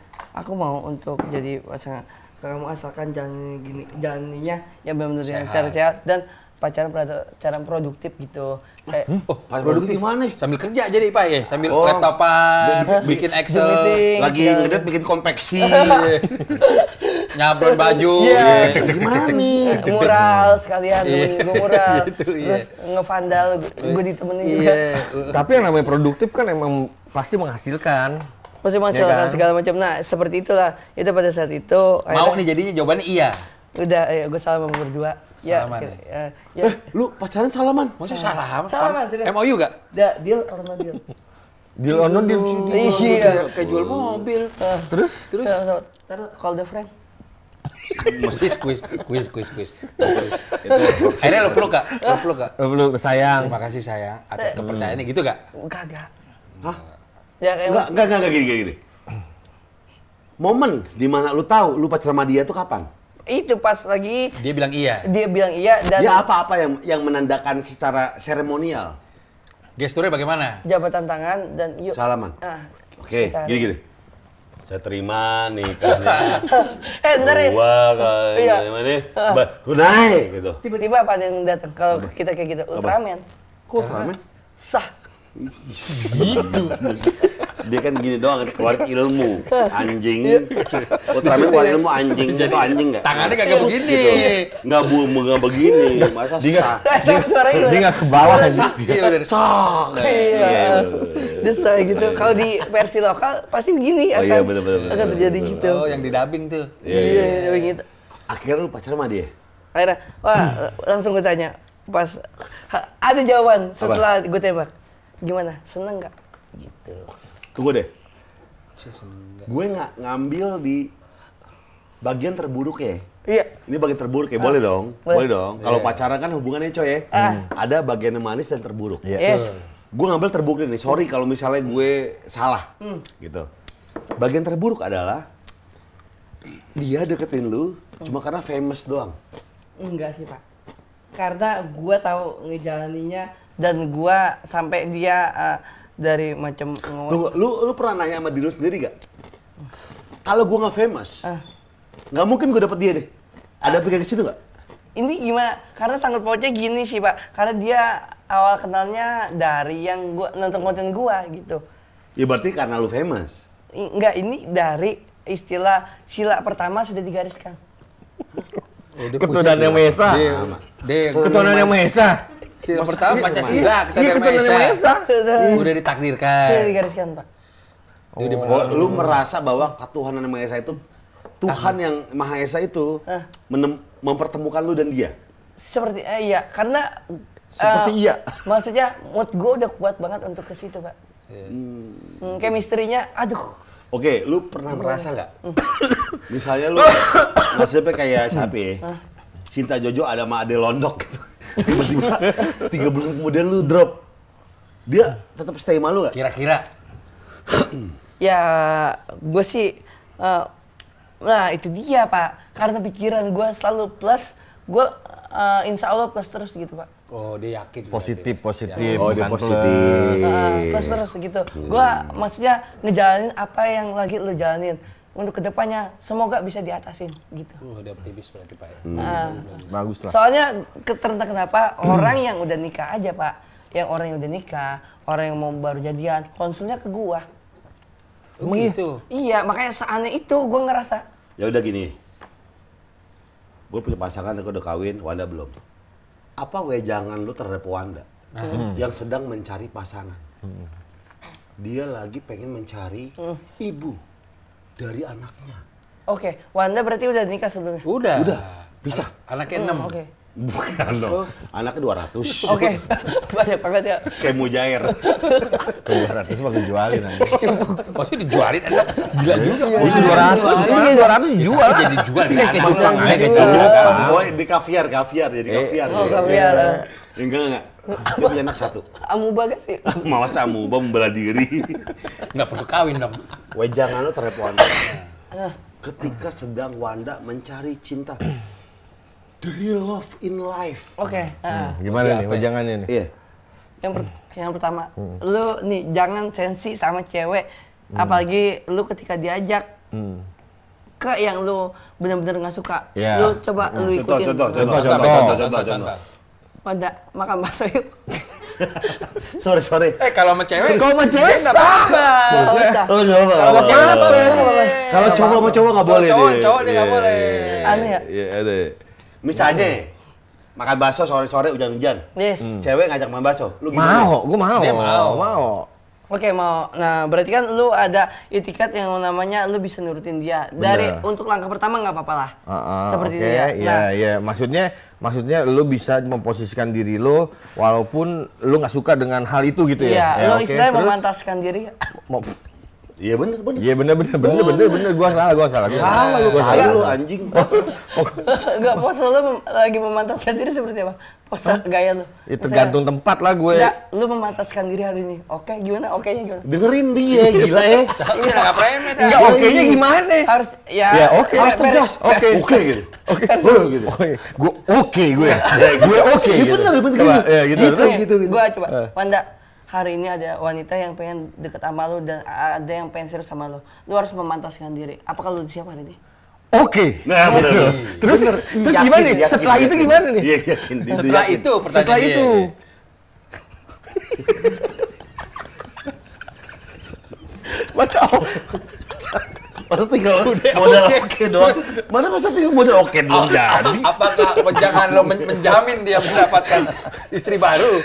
Aku mau untuk jadi pasangan kamu asalkan jangan gini jalannya yang benar-benar sehat. sehat dan pacaran pacaran produktif gitu. Kayak hmm? Oh, pacaran produktif mana? Sambil kerja jadi Pak ya, sambil oh, laptopan, bikin Excel, meeting, lagi ngedet bikin konveksi. Iya. nyablon baju yeah. Iya. Iya. yeah. gimana nih mural sekalian mural gitu, yeah. terus ngevandal gue ditemenin yeah. juga tapi yang namanya produktif kan emang pasti menghasilkan pasti menghasilkan ya kan? segala macam nah seperti itulah itu pada saat itu mau akhirnya, nih jadinya jawabannya iya udah ya, gue salah sama berdua Ya, salaman ya, ya. ya. Eh, lu pacaran salaman? Maksudnya salam? Salaman, serius. MOU gak? Da, deal or no deal? deal or no deal? Iya, iya kayak jual mobil. Uh, Terus? Terus? Sama, sama. Terus, call the friend. Mesti squeeze, squeeze, squeeze, squeeze. Akhirnya lo peluk gak? Lo peluk gak? Lo peluk, sayang. Terima kasih sayang atas kepercayaan ini, gitu gak? Enggak, enggak. Hah? Ya, enggak, enggak, enggak, enggak, gini, gini, Momen dimana lu tahu lu pacar sama dia itu kapan? itu pas lagi dia bilang iya dia bilang iya dan ya apa-apa yang yang menandakan secara seremonial gesturnya bagaimana jabatan tangan dan yuk salaman ah, oke okay. gini gini saya terima nikahnya eh, ya. dua kali iya. nih tunai gitu tiba-tiba apa yang datang kalau kita kayak gitu Ultraman kok Ultraman sah gitu dia kan gini doang keluar ilmu kan. anjing Ultraman iya. oh, keluar ilmu anjing jadi anjing nggak tangannya kagak gitu. begini nggak bu nggak begini masa dia nggak dia nggak ke bawah sah iya desa iya. Iya, gitu kalau di versi lokal pasti begini akan oh, iya, bener, bener, akan terjadi gitu oh yang di dubbing tuh iya iya. akhirnya lu pacaran sama dia akhirnya wah langsung gue tanya pas ada jawaban setelah gue tembak gimana seneng nggak gitu tunggu deh gue nggak ngambil di bagian terburuk ya iya ini bagian terburuk ya boleh ah, dong boleh, boleh dong yeah. kalau iya. pacaran kan hubungannya coy ya ah. ada bagian yang manis dan terburuk yeah. yes gue ngambil terburuk nih sorry kalau misalnya gue salah hmm. gitu bagian terburuk adalah dia deketin lu hmm. cuma karena famous doang enggak sih pak karena gue tahu ngejalaninya dan gua sampai dia uh, dari macam Tunggu, lu lu pernah nanya sama diri lu sendiri gak? Kalau gua nggak famous, eh. nggak uh. mungkin gua dapet dia deh. Ada pikiran ke situ gak? Ini gimana? Karena sangat pokoknya gini sih pak, karena dia awal kenalnya dari yang gua nonton konten gua gitu. Ya berarti karena lu famous. I, enggak, ini dari istilah sila pertama sudah digariskan. Oh, Ketuhanan yang mesa. Ketuhanan yang mesa. Sila pertama iya, Pancasila, iya, kita iya, Keturunan iya. Udah ditakdirkan. Sudah digariskan, Pak. Oh. oh. Lu merasa bahwa ketuhanan Maha Esa itu Tuhan yang Maha Esa itu mempertemukan lu dan dia. Seperti eh, iya, karena seperti uh, iya. Maksudnya mood gue udah kuat banget untuk ke situ, Pak. Yeah. Hmm, hmm kayak misterinya, aduh. Oke, okay, lu pernah merasa nggak? Hmm. Misalnya lu maksudnya kayak siapa ya? Cinta Jojo ada sama Ade Londok gitu tiba-tiba tiga bulan kemudian lu drop dia tetap stay malu gak? kira-kira ya gue sih uh, nah itu dia pak karena pikiran gue selalu plus gue uh, insya Allah plus terus gitu pak oh dia yakin positif berarti. positif oh dia positif plus. Uh, plus terus gitu hmm. gue maksudnya ngejalanin apa yang lagi lu jalanin untuk kedepannya semoga bisa diatasin gitu. Oh, dia optimis berarti pak ya. Hmm. Nah, Bagus lah. Soalnya terentang kenapa orang yang udah nikah aja pak, yang orang yang udah nikah, orang yang mau baru jadian, konsulnya ke gua. Begitu. Oh, iya, makanya seaneh itu gua ngerasa. Ya udah gini, gua punya pasangan, gua udah kawin, Wanda belum. Apa jangan lu terhadap Wanda hmm. yang sedang mencari pasangan? Hmm. Dia lagi pengen mencari hmm. ibu dari anaknya. Oke, okay. Wanda berarti udah nikah sebelumnya? Udah. Udah, bisa. Anaknya enam. Oh, oke. Okay. Bukan dong. Oh. Anaknya 200. Oke. Okay. Banyak banget ya. Kayak mujair. Ke 200 mah dijualin aja. Oh, itu dijualin enak. Gila iya. juga. Iya, itu 200. Iya, 200 iya. iya. dijual. Jadi jual di anak. Makanya kejual. Boy, di kaviar, kaviar. Jadi kaviar. Oh, kaviar. Enggak, enggak. Dia punya anak satu. Amuba gak sih? Mawas amuba membela diri. Enggak perlu kawin dong. Wejangan lo terhadap Wanda. Ah. Ketika sedang Wanda mencari cinta the real love in life. Oke. Okay. Hmm. hmm. Gimana okay, iya, nih pajangannya ya? nih? Iya. Yang, per yang pertama, hmm. lu nih jangan sensi sama cewek, hmm. apalagi lu ketika diajak hmm. ke yang lu benar-benar nggak suka. Yeah. Lu coba hmm. lu ikutin. Contoh, contoh, contoh, contoh, contoh, contoh, contoh. Pada makan bakso yuk. sorry, sorry. Eh kalau sama cewek, kalau sama cewek sabar. Kalau coba sama iya. cewek Kalau coba sama cowok nggak boleh. Cowok, cowok dia nggak iya, boleh. Aneh ya? Iya, ada. Misalnya, hmm. makan bakso sore-sore hujan-hujan. Yes. Hmm. Cewek ngajak makan bakso. Lu gimana? Mau, gua mau. Dia mau. Mau. Oke mau. Nah berarti kan lu ada etiket yang namanya lu bisa nurutin dia. Dari untuk langkah pertama nggak apa-apa lah. Uh, uh, Seperti okay, dia. Iya nah, iya. Maksudnya maksudnya lu bisa memposisikan diri lu walaupun lu nggak suka dengan hal itu gitu ya. Iya. Ya, lu istilahnya memantaskan diri. Iya bener bener. Iya bener bener bener bener bener, bener. gua salah gua salah. Salah lu kali lu anjing. Enggak pose lu lagi memantaskan diri seperti apa? Pose Hah? gaya lu. Itu tergantung Misalnya, tempat lah gue. Enggak, lu memantaskan diri hari ini. Oke, gimana? Oke nya gimana? Dengerin dia gila eh. iya, ya. Ini enggak premen. Enggak oke nya iya, iya, gimana? Eh? Harus ya. Ya oke. Harus tegas. Oke. Eh, oke gitu. Oke. gitu. Gue oke gue. Gitu. Gue oke. Iya gitu. bener bener gitu. Ya, gitu. Iya gitu. Gue coba. Wanda hari ini ada wanita yang pengen deket sama lu dan ada yang pengen serius sama lu. Lu harus memantaskan diri. Apakah lu siap hari ini? Oke. Okay. Nah, betul. Gitu. Terus bener. Iya, terus yakin, gimana nih? setelah yakin, itu gimana nih? Iya, yakin. Setelah yakin. itu pertanyaan Setelah itu. Masa iya, iya. Masa tinggal modal oke okay doang. Mana masa tinggal modal oke okay doang oh, jadi? Apakah jangan lo menjamin dia mendapatkan istri baru?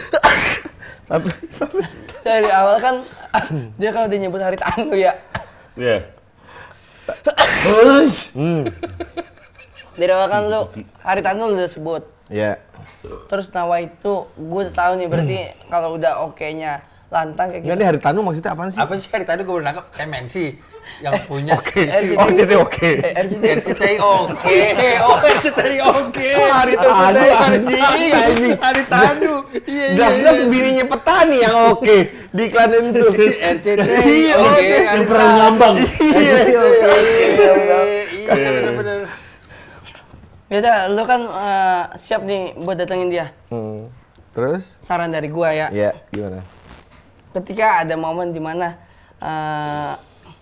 Dari awal kan dia kalau dia nyebut hari tanu ya. Iya. Yeah. Hmm. Dari awal kan lu hari tanu udah sebut. Iya. Terus Nawa itu gue tahu nih berarti hmm. kalau udah oke-nya lantang kayak gitu. Enggak, hari Tanu maksudnya apa sih? Apa sih hari Tanu gue baru nangkep MNC yang punya oke. RCTI oke. RCTI oke. Oh, RCTI oke. Hari Tanu hari tanu Hari Tanu. Iya iya. bininya petani yang oke di iklan itu. RCTI oke. Yang pernah lambang Iya oke. Iya benar-benar. Yaudah, lu kan uh, siap nih buat datengin dia. Hmm. Terus? Saran dari gua ya. Iya, gimana? ketika ada momen di mana eh,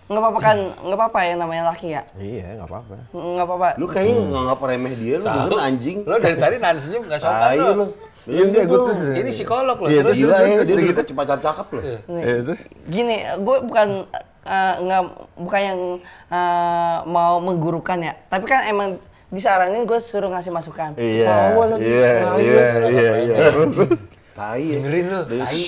nggak apa-apa kan nggak apa-apa yang namanya laki ya iya nggak apa-apa nggak apa-apa lu kayaknya hmm. nggak remeh dia lu lu anjing lu dari tadi nahan senyum nggak sopan lu, lu. Iya, enggak, gue Ini psikolog loh. Iya, terus, gila ya, dia udah cari cakep loh. Iya, iya terus. Gini, gue bukan uh, nggak bukan yang uh, mau menggurukan ya, tapi kan emang disaranin gue suruh ngasih masukan. iya, iya, iya, iya. Tai. Dengerin lu. Tai.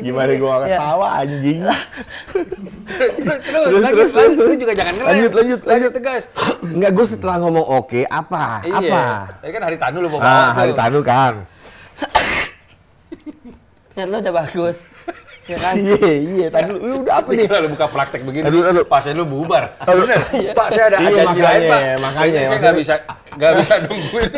Gimana gua gak iya. ketawa anjing. terus, terus, terus, terus, terus, Lu juga jangan ngerem. Lanjut, lanjut, lanjut. tegas. Enggak, gua setelah ngomong oke, okay, apa? Iya. Apa? Tadi kan hari tanu lu bawa ah, Hari tanu kan. Niat lu udah bagus. Iya, kan? iya. iya Tadi iya. lu udah apa nih? Lu buka praktek begini, aduh, aduh. pas lu bubar. Benar. Pak, saya ada iya, lain, Pak. Makanya, makanya. Saya enggak bisa, enggak bisa nungguin.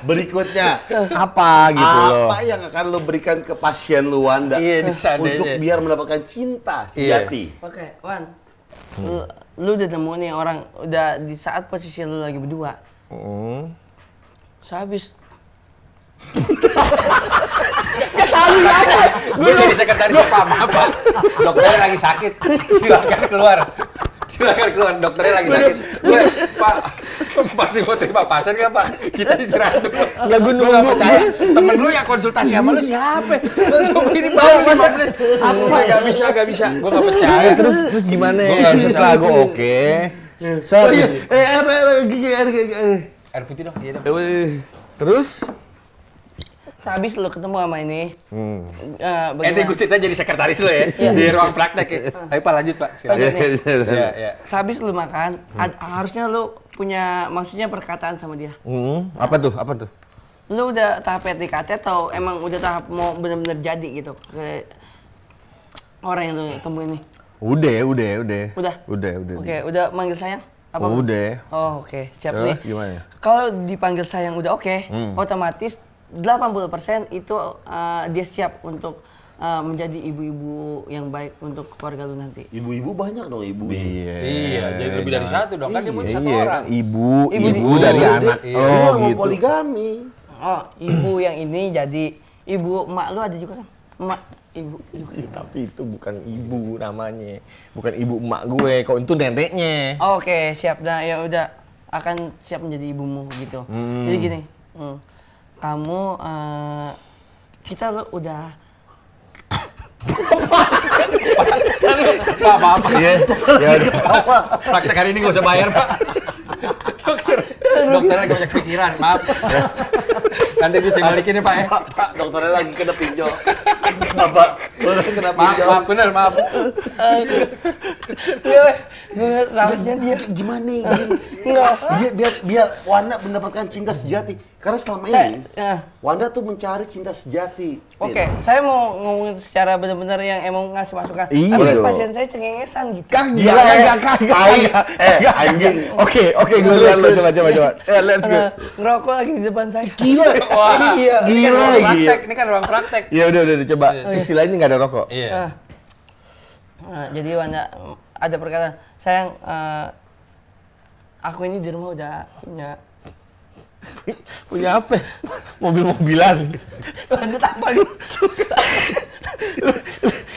berikutnya apa gitu apa loh. Apa yang akan lo berikan ke pasien lu Wanda iya, untuk biar mendapatkan cinta iya. sejati? Iya. Oke, okay, Wan. Hmm. Lu, lu udah nemu nih orang udah di saat posisi lu lagi berdua. Hmm. So habis Kesalahan. Gue jadi sekretaris apa apa. Dokternya lagi sakit. Silakan keluar silakan keluar dokternya lagi sakit gue pak masih mau terima pasien nggak pak kita istirahat dulu Lagu gue nunggu percaya temen lu yang konsultasi sama lu siapa terus begini baru lima menit aku nggak bisa nggak bisa gue nggak percaya terus terus gimana ya setelah gue oke eh, eh, eh, eh air air air air R dong iya dong terus Sehabis lo ketemu sama ini, hmm. uh, eh, eh ikut kita jadi sekretaris lo ya, iya. di ruang praktek ya. Iya. Tapi Pak lanjut Pak, silakan. ya, ya. Sehabis lo makan, hmm. harusnya lo punya, maksudnya perkataan sama dia. Hmm. Apa tuh, apa tuh? Lo udah tahap PDKT atau emang udah tahap mau benar-benar jadi gitu? ke orang yang lo temuin ini? Udah, udah, udah. Udah? Udah, udah. Oke, okay, udah manggil sayang? apa udah oh oke okay. siap Terus, nih gimana kalau dipanggil sayang udah oke okay, hmm. otomatis 80% itu uh, dia siap untuk uh, menjadi ibu-ibu yang baik untuk keluarga lu nanti. Ibu-ibu banyak dong ibu. Iya. Iya, jadi lebih dari nah. satu dong. Kan dia punya satu iya, orang. Kan ibu, ibu, ibu dari ibu, iya, anak. Iya. Oh, gitu. mau poligami. Oh, ibu yang ini jadi ibu emak lu ada juga kan? Emak ibu juga. Ya, tapi itu bukan ibu namanya. Bukan ibu emak gue, kok itu neneknya. Oke, okay, siap. dah. ya udah akan siap menjadi ibumu gitu. Hmm. Jadi gini. Hmm kamu uh, kita lo udah Pak, maaf. Iya. Ya Praktek hari ini gak usah bayar, Pak. Dokter. Dokternya banyak pikiran, maaf. Iya. Nanti kucing balikin nih Pak ya. Pak, dokternya lagi kena pinjol. Bapak, orang kena pinjol. Maaf, maaf bener, maaf. Aduh. Iya, rambutnya dia gimana nih? Enggak. Biar, biar biar Wanda mendapatkan cinta sejati. Karena selama ini saya, ya. Wanda tuh mencari cinta sejati. Oke, okay, saya mau ngomongin secara benar-benar yang emang ngasih masukan. Iya. Tapi pasien saya cengengesan gitu. Kan Kagak, kagak, kagak. Eh, anjing. Oke, oke, gue lihat coba coba coba. Eh, let's go. Ngerokok lagi di depan saya. Gila. Wah, iya. Gila, ini kan ruang praktek, ini kan ruang praktek. Iya, udah, udah, udah, coba. Iya. Istilah ini nggak ada rokok. Iya. Uh, nah, jadi Wanda ada perkataan, sayang, uh, aku ini di rumah udah punya punya apa? Mobil-mobilan. Lanjut apa lu? Gitu.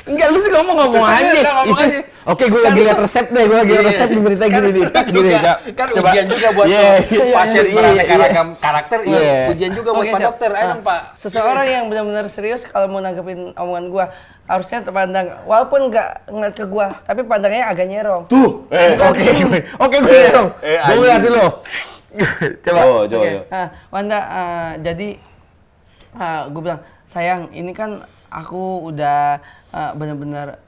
Enggak, lu sih ngomong ngomong aja. aja. Oke, gue lagi kan lihat resep deh, gue lagi lihat iya, resep di berita kan gini nih. kan ujian juga buat pasir iya, iya, pasien beraneka ragam karakter, ujian juga buat Pak Dokter. Ayo ah. Pak. Seseorang yang benar-benar serius kalau mau nanggepin omongan gue, harusnya terpandang walaupun nggak ngeliat ke gua tapi pandangnya agak nyerong tuh eh, oke oke gue nyerong eh, eh, gue ngeliatin lo coba. Oh, coba. Okay. Uh, eh, Wanda, uh, jadi uh, eh, gue bilang, sayang, ini kan aku udah uh, benar-benar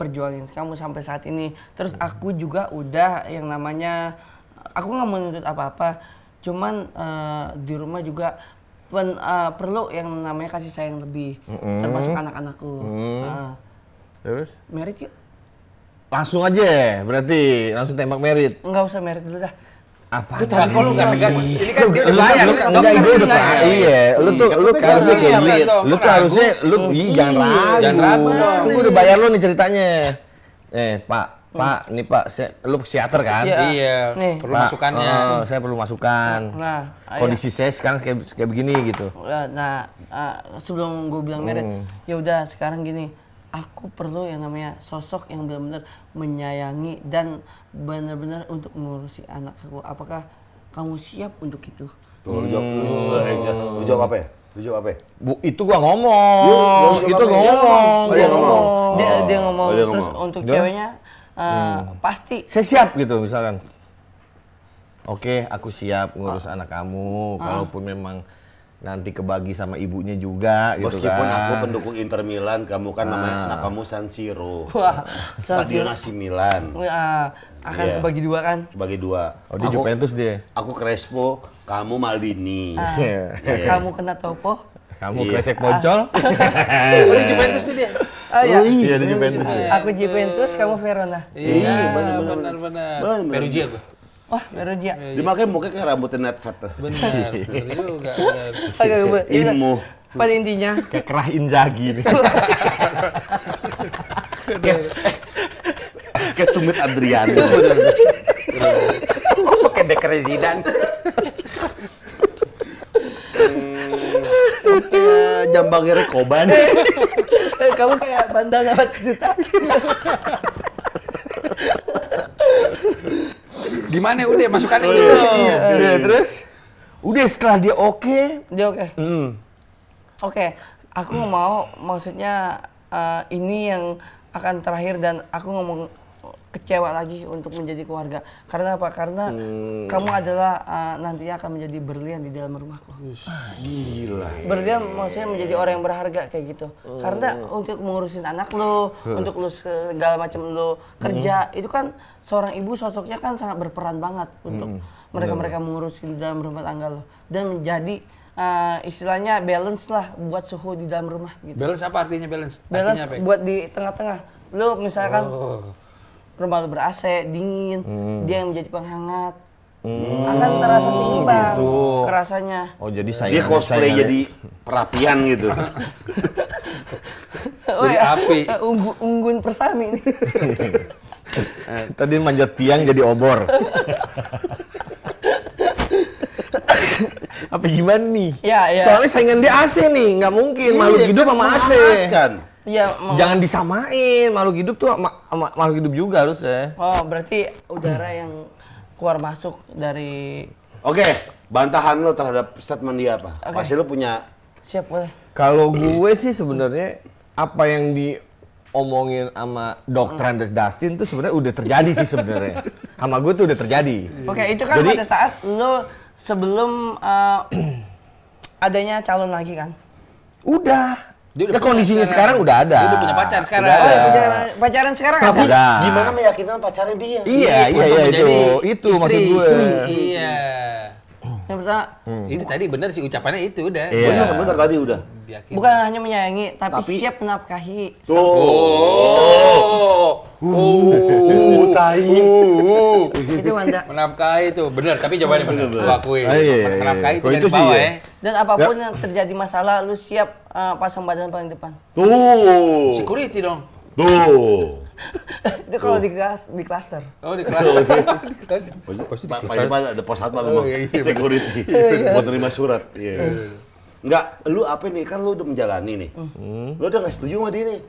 perjuangin kamu sampai saat ini. Terus hmm. aku juga udah yang namanya, aku nggak menuntut apa-apa. Cuman uh, di rumah juga pen, uh, perlu yang namanya kasih sayang lebih, -hmm. termasuk anak-anakku. uh, Terus? Merit yuk. Langsung aja berarti langsung tembak merit. Enggak usah merit dulu dah apa lu tadi lu nggak tegas ini kan, kan dia bayar enggak gue kan udah bayar iya lu tuh lu kan harusnya kayak lu tuh harusnya lu jangan ragu jangan ragu gue udah bayar lu nih ceritanya eh pak Pak, nih Pak, saya, lu psikiater kan? Iya. iya. Nih. Perlu pak, masukannya. Oh, oh, saya perlu masukan. Nah, kondisi saya sekarang kayak kayak begini gitu. Nah, uh, sebelum gue bilang hmm. merit, ya udah sekarang gini aku perlu yang namanya sosok yang benar-benar menyayangi dan benar-benar untuk mengurusi anak aku. Apakah kamu siap untuk itu? Tuh, lu jawab, lu, hmm. eh, jawab apa ya? Lu jawab apa? Ya? Bu, itu gua ngomong. itu ya? gua ngomong. Oh, dia ngomong. Dia, oh. dia ngomong. Oh, Terus untuk dia? ceweknya eh, hmm. pasti. Saya siap gitu misalkan. Oke, aku siap ngurus ah. anak kamu. Ah. Kalaupun memang nanti kebagi sama ibunya juga gitu Meskipun gitu kan. aku pendukung Inter Milan, kamu kan namanya ah. anak kamu San Siro. Wah, Stadion AC Milan. Ya, akan yeah. kebagi dua kan? Kebagi dua. Oh, dia aku, Juventus dia. Aku Crespo, kamu Maldini. Ah. Yeah. Kamu kena topo. Kamu yeah. kresek poncol Ah. Oh, di Juventus nih dia. Oh, iya. Oh, iya, Juventus. Iya. Aku Juventus, kamu Verona. Iya, iya benar-benar. iya, iya, iya, gue. Wah, baru dia. Iya, dia iya. pakai muka kayak rambutnya netfat tuh. Benar, benar juga. Imo. Pada intinya. Kayak kerah injagi nih. Eh, kayak, tumit Adrian. Pakai deker Zidane. Hmm, jambangnya Rekoban. Eh, kamu kayak bandang 4 juta. Gimana udah masukan oh, iya, iya, iya. Iya, iya, terus udah setelah dia oke, okay, dia oke. Okay. Hmm. Oke, okay. aku hmm. mau maksudnya uh, ini yang akan terakhir dan aku ngomong kecewa lagi untuk menjadi keluarga. Karena apa? Karena hmm. kamu adalah uh, nantinya akan menjadi berlian di dalam rumahku. Ah, gila. Berlian maksudnya menjadi orang yang berharga kayak gitu. Hmm. Karena untuk mengurusin anak lo, untuk lo segala macam lo kerja, hmm. itu kan seorang ibu sosoknya kan sangat berperan banget untuk hmm. mereka-mereka hmm. mengurusin dalam rumah tangga lo dan menjadi uh, istilahnya balance lah buat suhu di dalam rumah gitu. Balance apa artinya balance? Balance artinya apa? buat di tengah-tengah. Lo misalkan oh rumah lu ber AC dingin hmm. dia yang menjadi penghangat Hmm. akan terasa seimbang oh, gitu. kerasanya. Oh jadi saya dia cosplay jadi perapian gitu. jadi api. Unggu, unggun persami. Tadi manjat tiang jadi obor. Apa gimana nih? Ya, ya. Soalnya saingan dia AC nih, nggak mungkin iya, makhluk hidup sama AC. Kan. Ya, Jangan disamain makhluk hidup tuh ma ma makhluk hidup juga harus ya. Oh berarti udara yang keluar masuk dari. Oke, okay, bantahan lo terhadap statement dia apa? Okay. Pasti lo punya. Siap boleh. Kalau gue sih sebenarnya apa yang diomongin sama Dr. Hmm. Andes Dustin tuh sebenarnya udah terjadi sih sebenarnya. Sama gue tuh udah terjadi. Oke, okay, itu kan Jadi, pada saat lo sebelum uh, adanya calon lagi kan? Udah, dia udah ya, kondisinya sekarang. sekarang udah ada. Dia udah punya pacar sekarang. Udah ada. Oh, pacaran, pacaran sekarang Tapi ada. Gimana nah. meyakinkan pacarnya dia? Iya, iya, iya, iya itu. Itu istri, maksud gue. Istri, iya yang pertama hmm. itu tadi benar sih ucapannya itu udah yeah. Iya. benar benar tadi udah Yakin. bukan hanya menyayangi tapi, tapi siap menafkahi tuh oh. Uh, oh. uh, tai uh, uh. itu Wanda menafkahi itu benar tapi jawabannya benar. aku akui ah, iya, iya, menafkahi itu, itu bawah ya. Eh. dan apapun ya. yang terjadi masalah lu siap uh, pasang badan paling depan tuh security dong Tuh. itu kalau di kelas di klaster. Oh, di klaster. di klaster. Pasti di klaster. ada pos satpam oh, memang. Iya, iya, Security. Iya, Buat terima surat. Iya. Enggak, lu apa nih? Kan lu udah menjalani nih. Hmm. Lu udah nggak setuju sama dia nih?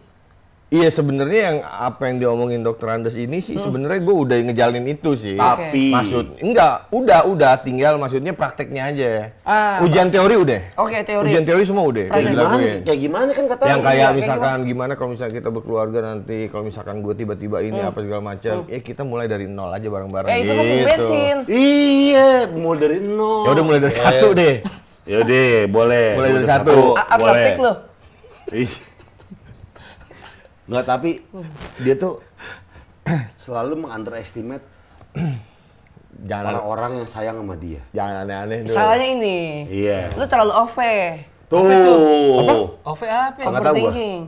Iya sebenarnya yang apa yang diomongin dokter Andes ini sih hmm. sebenarnya gue udah ngejalin itu sih. Tapi okay. maksud enggak, udah udah tinggal maksudnya prakteknya aja. Ah, Ujian teori udah. Oke okay, teori. Ujian teori semua udah. Kayak gimana? Kayak gimana kan kata Yang kayak misalkan kayak gimana, gimana kalau misalkan kita berkeluarga nanti kalau misalkan gue tiba-tiba ini hmm. apa segala macam, hmm. ya kita mulai dari nol aja bareng-bareng. Eh, kan gitu. Iya, mulai dari nol. Ya udah mulai dari eh. satu deh. Ya Yaudah, boleh. Mulai dari satu. A boleh. Praktek lo. Enggak, tapi dia tuh selalu mengunderestimate jangan orang-orang yang sayang sama dia. Jangan aneh-aneh dulu. Salahnya ini. Iya. Yeah. Lu terlalu OV. Tuh. OV, tuh. Apa? OV apa? Overthinking.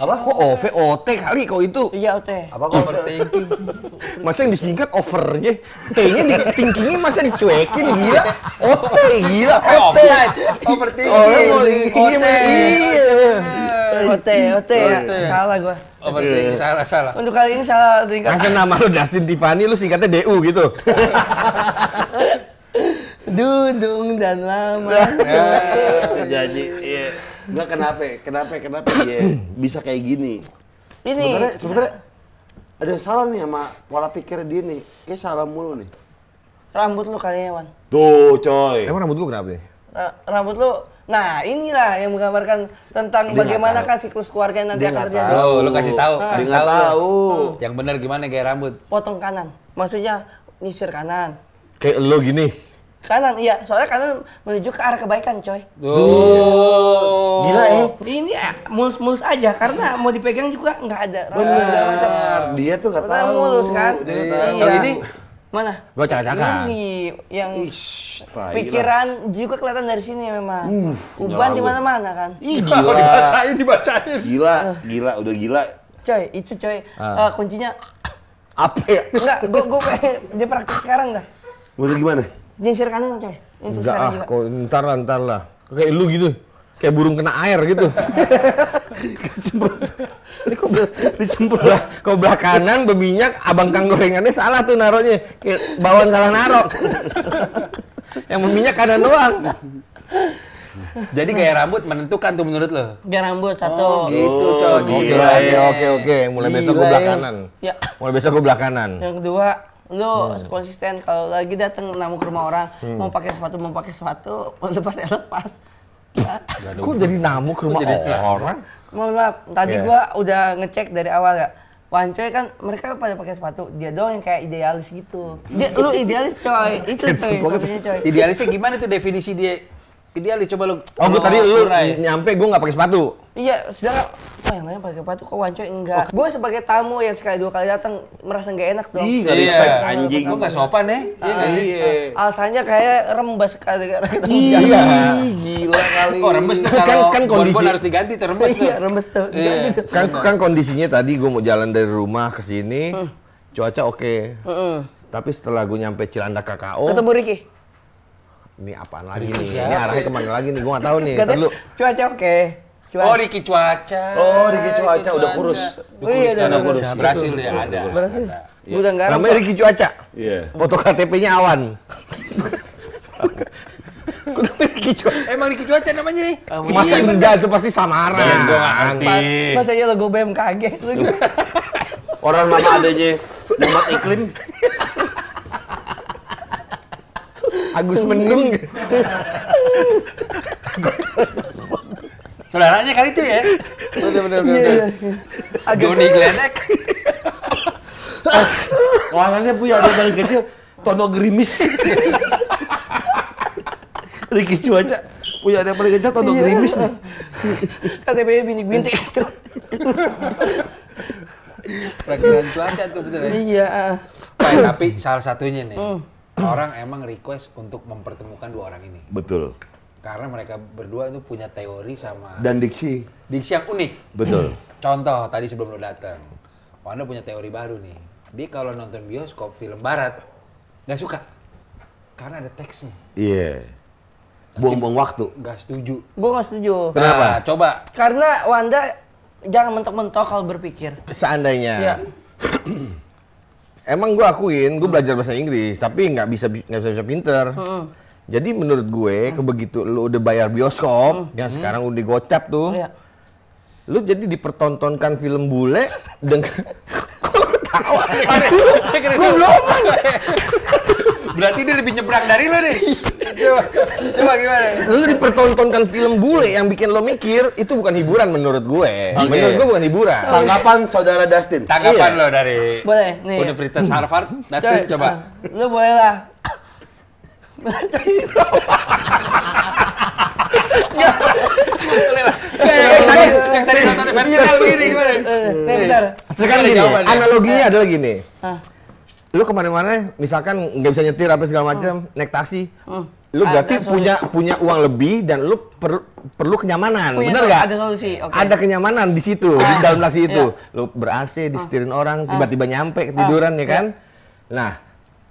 Apa? Kok OV? OT kali kok itu? Iya OT. Apa kok overthinking? masa yang disingkat ya T-nya di thinkingnya masa dicuekin gila? OT gila. Eh, OT. Overthinking. OT. OT. OT. Salah gue Overthinking iya. salah salah. Untuk kali ini salah singkat. Masa nama lu Dustin Tiffany lu singkatnya DU gitu. Dudung dan lama. Jadi, iya. Enggak kenapa, kenapa, kenapa dia bisa kayak gini. Ini. Sebenarnya, sebenarnya ada salah nih sama pola pikir dia nih. Kayak salah mulu nih. Rambut lu kali ya, Wan. Tuh, coy. Emang rambut gua kenapa nih? Ra- rambut lu Nah, inilah yang menggambarkan tentang dia bagaimana kan siklus keluarga nanti dia akan terjadi. Tahu, oh, lu kasih tahu, nah, kasih tahu. Ya. tahu. Yang benar gimana gaya rambut? Potong kanan. Maksudnya nyisir kanan. Kayak lo gini kanan iya soalnya kanan menuju ke arah kebaikan coy oh. gila ya eh. ini eh, mulus mulus aja karena mau dipegang juga nggak ada benar dia tuh nggak tahu mulus kan iya. ini mana gue cakar cakar ini yang Ish, pikiran juga kelihatan dari sini memang uh, uban di mana mana kan Ih, gila dibacain dibacain gila gila udah gila coy itu coy uh. Uh, kuncinya apa ya? Enggak, gue gue dia praktis sekarang dah. Mau gimana? Jinsir kanan coy. Enggak ah, kok ntar lah, ntar lah. Kayak lu gitu. Kayak burung kena air gitu. Ini kok disemprot lah. Kok belah kanan berminyak, abang kang gorengannya salah tuh naroknya Kayak bawaan salah narok Yang berminyak kanan doang. Jadi gaya rambut menentukan tuh menurut lo? Gaya rambut oh, satu. Oh, gitu, coy. Oke, ya. oke, oke. Mulai besok gue belah ya. kanan. Ya. Mulai besok gue belah kanan. Yang kedua, lu hmm. Iya. konsisten kalau lagi datang namu ke rumah orang hmm. mau pakai sepatu mau pakai sepatu lepas ya lepas Kok jadi namu ke rumah jadi orang? mau maaf, tadi yeah. gua udah ngecek dari awal ya. Wancoy kan mereka pada pakai sepatu, dia doang yang kayak idealis gitu. Dia, lu idealis coy, itu coy, coy. Idealisnya gimana tuh definisi dia Idealis coba lu oh gue tadi lu nyampe gue nggak pakai sepatu iya saudara apa yang lain pakai sepatu kok wancoy enggak oh. gue sebagai tamu yang sekali dua kali datang merasa nggak enak dong iya respect anjing gue nggak sopan ya iya uh, iya alasannya kayak rembes kali kayak iya gila kali oh rembes tuh kan kan kondisi harus diganti terus. rembes iya rembes tuh Iya. kan kan kondisinya tadi gue mau jalan dari rumah ke sini hmm. cuaca oke okay. mm tapi setelah gue nyampe Cilandak KKO ketemu Ricky ini apaan lagi Riki nih? Siapa? Ini arahnya kemana lagi nih? Gue gak tau nih. Katanya, cuaca oke. Okay. Cuaca. Oh, Ricky Cuaca. Oh, Ricky Cuaca. cuaca. Udah kurus. Udah oh, iya, kurus. Udah kurus. Berhasil ya, ada. Berhasil. Ya. Udah enggak. Namanya Ricky Cuaca. Iya. Yeah. Foto KTP-nya Awan. Cuaca? Emang Ricky Cuaca namanya nih? Ah, Masa iya, enggak itu pasti samaran. Masa iya logo BMKG. Orang mana adanya Nomor Iklim. Agus Mendung. Saudaranya kali itu ya. Benar benar benar. Doni Glenek. Wahannya punya ada dari kecil. Tono gerimis. Riki cuaca punya ada paling kecil Tono iya. gerimis nih. KTP-nya bintik-bintik. Perakiraan cuaca tuh betul ya? Iya. Baik, tapi salah satunya nih. Mm orang emang request untuk mempertemukan dua orang ini. Betul. Karena mereka berdua itu punya teori sama dan diksi. Diksi yang unik. Betul. Contoh tadi sebelum lo datang, Wanda punya teori baru nih. Dia kalau nonton bioskop film barat nggak suka karena ada teksnya. Iya. Yeah buang-buang waktu. Gak setuju. Gue gak setuju. Kenapa? Nah, coba. Karena Wanda jangan mentok-mentok kalau berpikir. Seandainya. Ya. emang gue akuin gue hmm. belajar bahasa Inggris tapi nggak bisa nggak bisa bisa pinter hmm. jadi menurut gue hmm. kebegitu lu udah bayar bioskop hmm. yang hmm. sekarang udah gocap tuh oh, iya. lu jadi dipertontonkan film bule dengan kok ketawa gue belum Berarti dia lebih nyebrang dari lo nih. Coba, coba gimana? Lu dipertontonkan film bule yang bikin lo mikir itu bukan hiburan menurut gue. Okay. Menurut gue bukan hiburan. Tanggapan saudara Dustin. Tanggapan iya. lo dari boleh, nih. Universitas Harvard. Dustin coba. coba. Ah, lo boleh lah. Boleh lah. Eh, eh, eh, nih, Sekarang gini, analoginya adalah gini lu kemana-mana misalkan nggak bisa nyetir apa segala macam hmm. naik taksi hmm. lu berarti ada punya solusi. punya uang lebih dan lu per, perlu kenyamanan punya bener nggak ada solusi okay. ada kenyamanan di situ ah. di dalam taksi itu yeah. lu ber AC ah. disetirin orang ah. tiba-tiba nyampe ah. tiduran ya, ya kan nah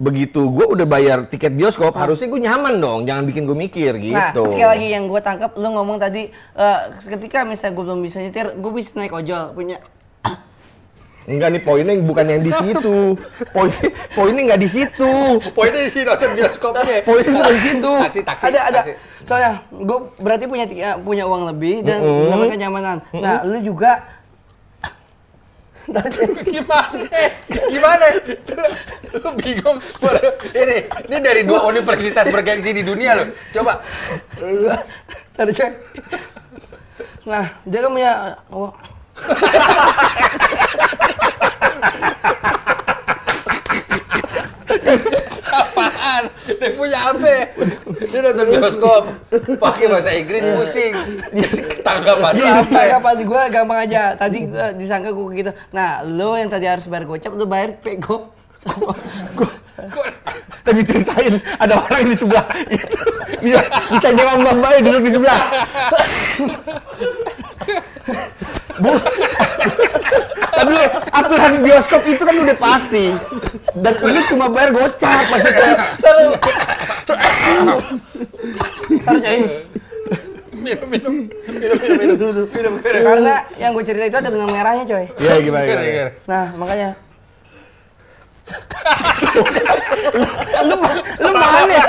begitu gue udah bayar tiket bioskop hmm. harusnya gue nyaman dong jangan bikin gue mikir nah, gitu nah sekali lagi yang gue tangkap lu ngomong tadi uh, ketika misalnya gue belum bisa nyetir gue bisa naik ojol punya Enggak nih poinnya bukan yang di situ. Poin poinnya enggak di situ. poinnya di sini nonton bioskopnya. poinnya bukan di situ. Taksi, taksi. Ada ada. Soalnya gue berarti punya ya, punya uang lebih dan mm -hmm. kenyamanan. Mm -hmm. Nah, lu juga gimana eh, gimana lu, lu bingung ini ini dari dua universitas bergengsi di dunia lo coba tadi cek kan. nah dia kan punya oh, Apaan? Dia punya HP. Dia nonton bioskop. Pakai bahasa Inggris pusing. Tanggapan iya, apa? Tanggapan gue gampang aja. Tadi gua disangka gue gitu. Nah, lo yang tadi harus bayar gocap, lo bayar pego. Gue tadi ceritain ada orang di sebelah iya, bisa bisa nyewang mbak bayi duduk di sebelah tapi aturan bioskop itu kan udah pasti. Dan ini cuma bayar gocap maksudnya. Minum, minum, minum, minum, minum, minum, Karena yang gue cerita itu ada benang merahnya minum, Iya gimana, minum, iya, iya. Nah makanya lu lu mana ya?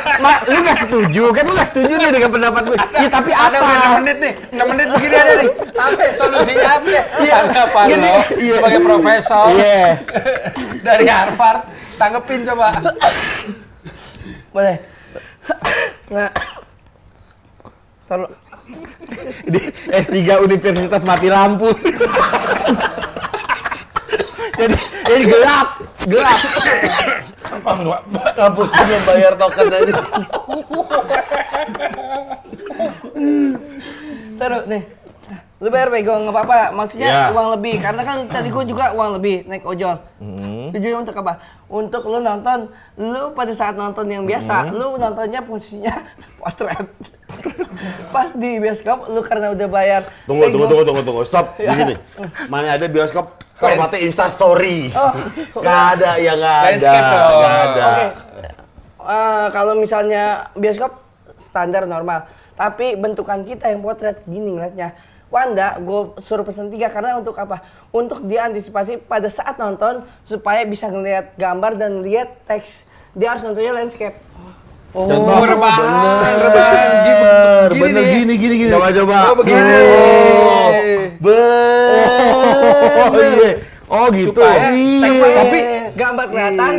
lu gak setuju kan lu gak setuju nih dengan pendapat gue Iya tapi ada apa ada menit nih 6 menit begini ada nih apa solusinya apa ya yeah. apa lo Iya. sebagai profesor yeah. dari Harvard tanggepin coba boleh nah Tolong. di S3 Universitas Mati Lampu jadi jadi gelap gelap apa kampusnya yang bayar token aja taruh nih lu bayar bego nggak apa-apa maksudnya yeah. uang lebih karena kan tadi gua juga uang lebih naik ojol mm. Mm-hmm. tujuannya untuk apa untuk lu nonton lu pada saat nonton yang biasa mm. lu nontonnya posisinya potret pas di bioskop lu karena udah bayar tunggu tunggu tunggu tunggu tunggu stop ya. di sini mana ada bioskop kalau mati Insta Story, oh. nggak ada ya nggak ada, Gak ada. Okay. Uh, eh, kalau misalnya bioskop standar normal, tapi bentukan kita yang potret gini ngeliatnya. Wanda, gue suruh pesen tiga karena untuk apa? Untuk diantisipasi pada saat nonton supaya bisa ngeliat gambar dan lihat teks. Dia harus nontonnya landscape. Oh. Oh, Contoh, rebahan, bener, rebahan, gini, gini, bener, gini, gini, gini. Coba, coba. Oh, begini. Oh, Oh, iya. Oh, gitu. Supaya teks, tapi gambar kelihatan,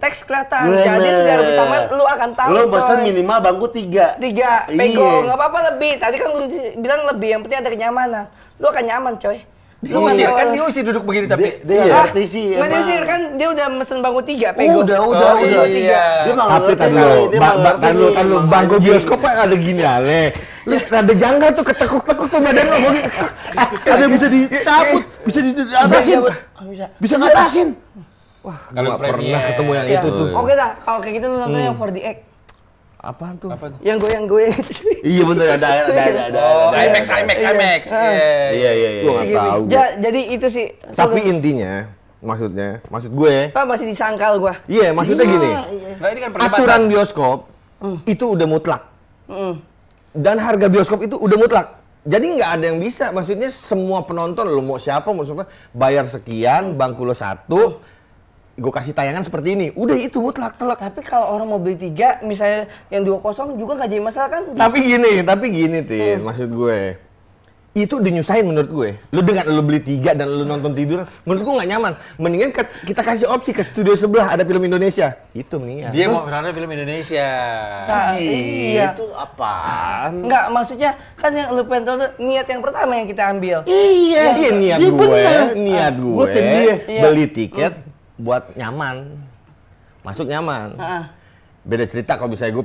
teks kelihatan. Jadi secara pertama lu akan tahu. Lu pesan minimal bangku tiga. Tiga. Pego, nggak apa-apa lebih. Tadi kan lu bilang lebih, yang penting ada kenyamanan. Lu akan nyaman, coy. Diusir iya. kan diusir duduk begini tapi dia, dia ah, sih. Mana diusir kan dia udah mesen bangku tiga pego. Udah udah oh, udah iya. tiga. Dia malah tapi tadi lo bahkan lo tadi lo bangku bioskop kan ada gini ale. Lu iya. ada janggal tuh ketekuk-tekuk tuh badan lo begitu. Ada bisa dicabut, bisa diatasin. Iya, bisa. Bisa ngatasin. Wah, gak pernah ketemu yang itu tuh. Oke dah, kalau kayak gitu yang 4DX. Hmm. Apaan tuh? Apa tuh? Yang goyang goyang. iya bener ada ada ada ada. Oh, ada, IMAX ada. IMAX IMAX. Iya. Ah. Iya, iya, iya iya iya. Gua enggak tahu. Ja, jadi itu sih. Tapi so, intinya maksudnya, maksud gue. Ya. Pak masih disangkal gue. Iya, maksudnya gini. Iya. Nah, ini kan aturan bioskop hmm. itu udah mutlak. Hmm. Dan harga bioskop itu udah mutlak. Jadi nggak ada yang bisa, maksudnya semua penonton lo mau siapa mau siapa, bayar sekian, bangku lo satu, hmm gue kasih tayangan seperti ini. Udah itu telak telak. Tapi kalau orang mau beli tiga, misalnya yang dua kosong juga gak jadi masalah kan? Tapi gini, tapi gini tin, hmm. maksud gue itu dinyusahin menurut gue. Lu dengan lu beli tiga dan lu nonton tidur, menurut gue nggak nyaman. Mendingan ke, kita kasih opsi ke studio sebelah ada film Indonesia. Itu mendingan. Dia mau berada film Indonesia. Nah, iya. Itu apaan? Nggak, maksudnya kan yang lu pengen tonton niat yang pertama yang kita ambil. Iya, iya niat iya, gue, bener. niat ah, gue. Gue beli tiket, iya buat nyaman masuk nyaman uh-uh. beda cerita kalau bisa gue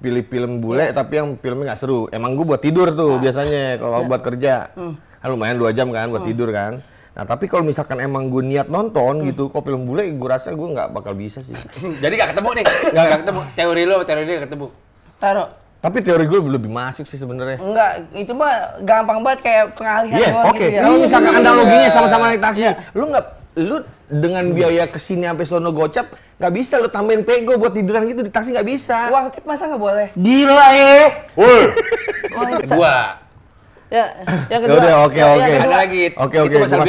pilih film bule yeah. tapi yang filmnya nggak seru emang gue buat tidur tuh uh. biasanya kalau iya. buat kerja uh. kan lumayan dua jam kan buat uh. tidur kan Nah tapi kalau misalkan emang gue niat nonton hmm. gitu, kok film bule gue rasa gue nggak bakal bisa sih. Jadi gak ketemu nih, gak, gak ketemu. Teori lo, teori dia ketemu. Taruh. Tapi teori gue lebih masuk sih sebenarnya. Enggak, itu mah gampang banget kayak pengalihan yeah, okay. gitu ya. Kalau misalkan iya. analoginya sama-sama naik taksi, iya. lu nggak, lu dengan hmm. biaya kesini sampai sono gocap nggak bisa lo tambahin pego buat tiduran gitu di taksi nggak bisa uang tip masa nggak boleh gila eh woi kedua oh, ya yang ya kedua oke ya, oke oke ada lagi oke oke itu masalah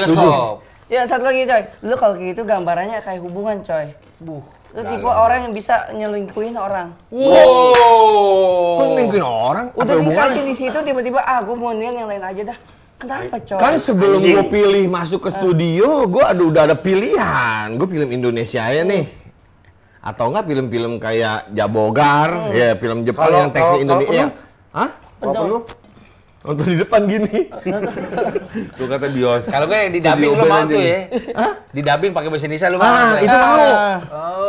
ya satu lagi coy lu kalau gitu gambarannya kayak hubungan coy buh Lu tipe orang yang bisa nyelingkuhin orang. Wow. Lu nyelingkuhin orang? Udah dikasih di situ tiba-tiba ah gua mau nian yang lain aja dah. Kenapa kan coy? Kan sebelum gue pilih masuk ke eh. studio, gue aduh udah ada pilihan. Gue film Indonesia ya nih. Atau enggak film-film kayak Jabogar, hmm. ya film Jepang kalo, yang teksnya Indonesia. Hah? Kalau lu nonton di depan gini. lu kata bios. Kalau gue di dubbing lu mau tuh ya. Hah? Di dubbing pakai bahasa Indonesia lu mau. Ah, ya? itu ah. mau. Oh.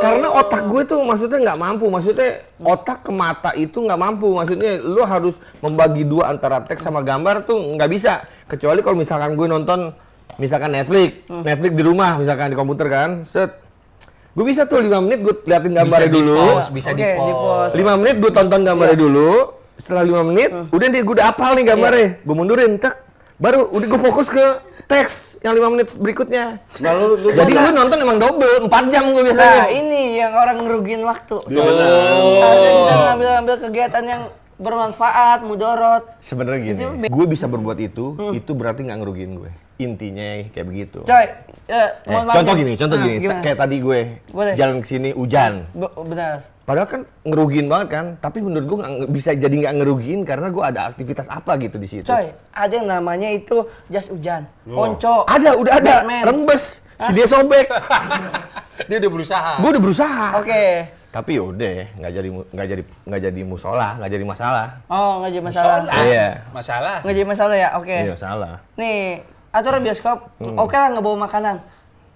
Karena otak gue tuh maksudnya nggak mampu. Maksudnya otak ke mata itu nggak mampu. Maksudnya lu harus membagi dua antara teks sama gambar tuh nggak bisa kecuali kalau misalkan gue nonton misalkan Netflix hmm. Netflix di rumah misalkan di komputer kan set gue bisa tuh lima menit gue liatin gambarnya bisa dulu bisa okay, di pause lima menit gue tonton iya. gambarnya yeah. dulu setelah lima menit hmm. udah nih gue udah apal nih gambarnya yeah. gue mundurin tek baru udah gue fokus ke teks yang lima menit berikutnya. Nah, lu, lu Jadi gue nonton emang double, empat jam gue biasanya. Nah, ini yang orang ngerugiin waktu. Harusnya bisa oh. ngambil-ngambil kegiatan yang bermanfaat, mudorot. Sebenarnya gini, itu... gue bisa berbuat itu, hmm. itu berarti nggak ngerugiin gue. Intinya kayak begitu. Coy, uh, eh, contoh ya. gini, contoh hmm, gini, gimana? kayak tadi gue Boleh. jalan ke sini hujan. Be benar. Padahal kan ngerugiin banget kan, tapi menurut gue gak, bisa jadi nggak ngerugiin karena gue ada aktivitas apa gitu di situ. Coy, ada yang namanya itu jas hujan, oh. onco. Ada, udah ada, Batman. rembes, si dia sobek. dia udah berusaha. Gue udah berusaha. Oke. Okay tapi yaudah nggak jadi nggak jadi nggak jadi musola nggak jadi masalah oh nggak jadi masalah iya masalah nggak jadi masalah ya oke okay. iya salah nih aturan bioskop hmm. oke okay lah nggak bawa makanan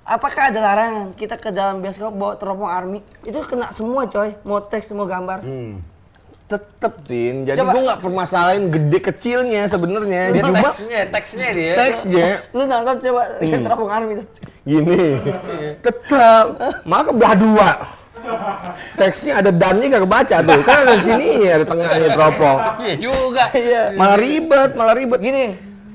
apakah ada larangan kita ke dalam bioskop bawa teropong army itu kena semua coy mau teks mau gambar hmm. tetep tin jadi gue nggak permasalahin gede kecilnya sebenarnya jadi gua teksnya teksnya dia teksnya lu nonton coba hmm. teropong army gini iya. tetep maka belah dua Teksnya ada dannya gak kebaca tuh. Kan ada sini ya di tengahnya teropong. Iya juga. Iya. iya. Malah ribet, malah ribet. Gini,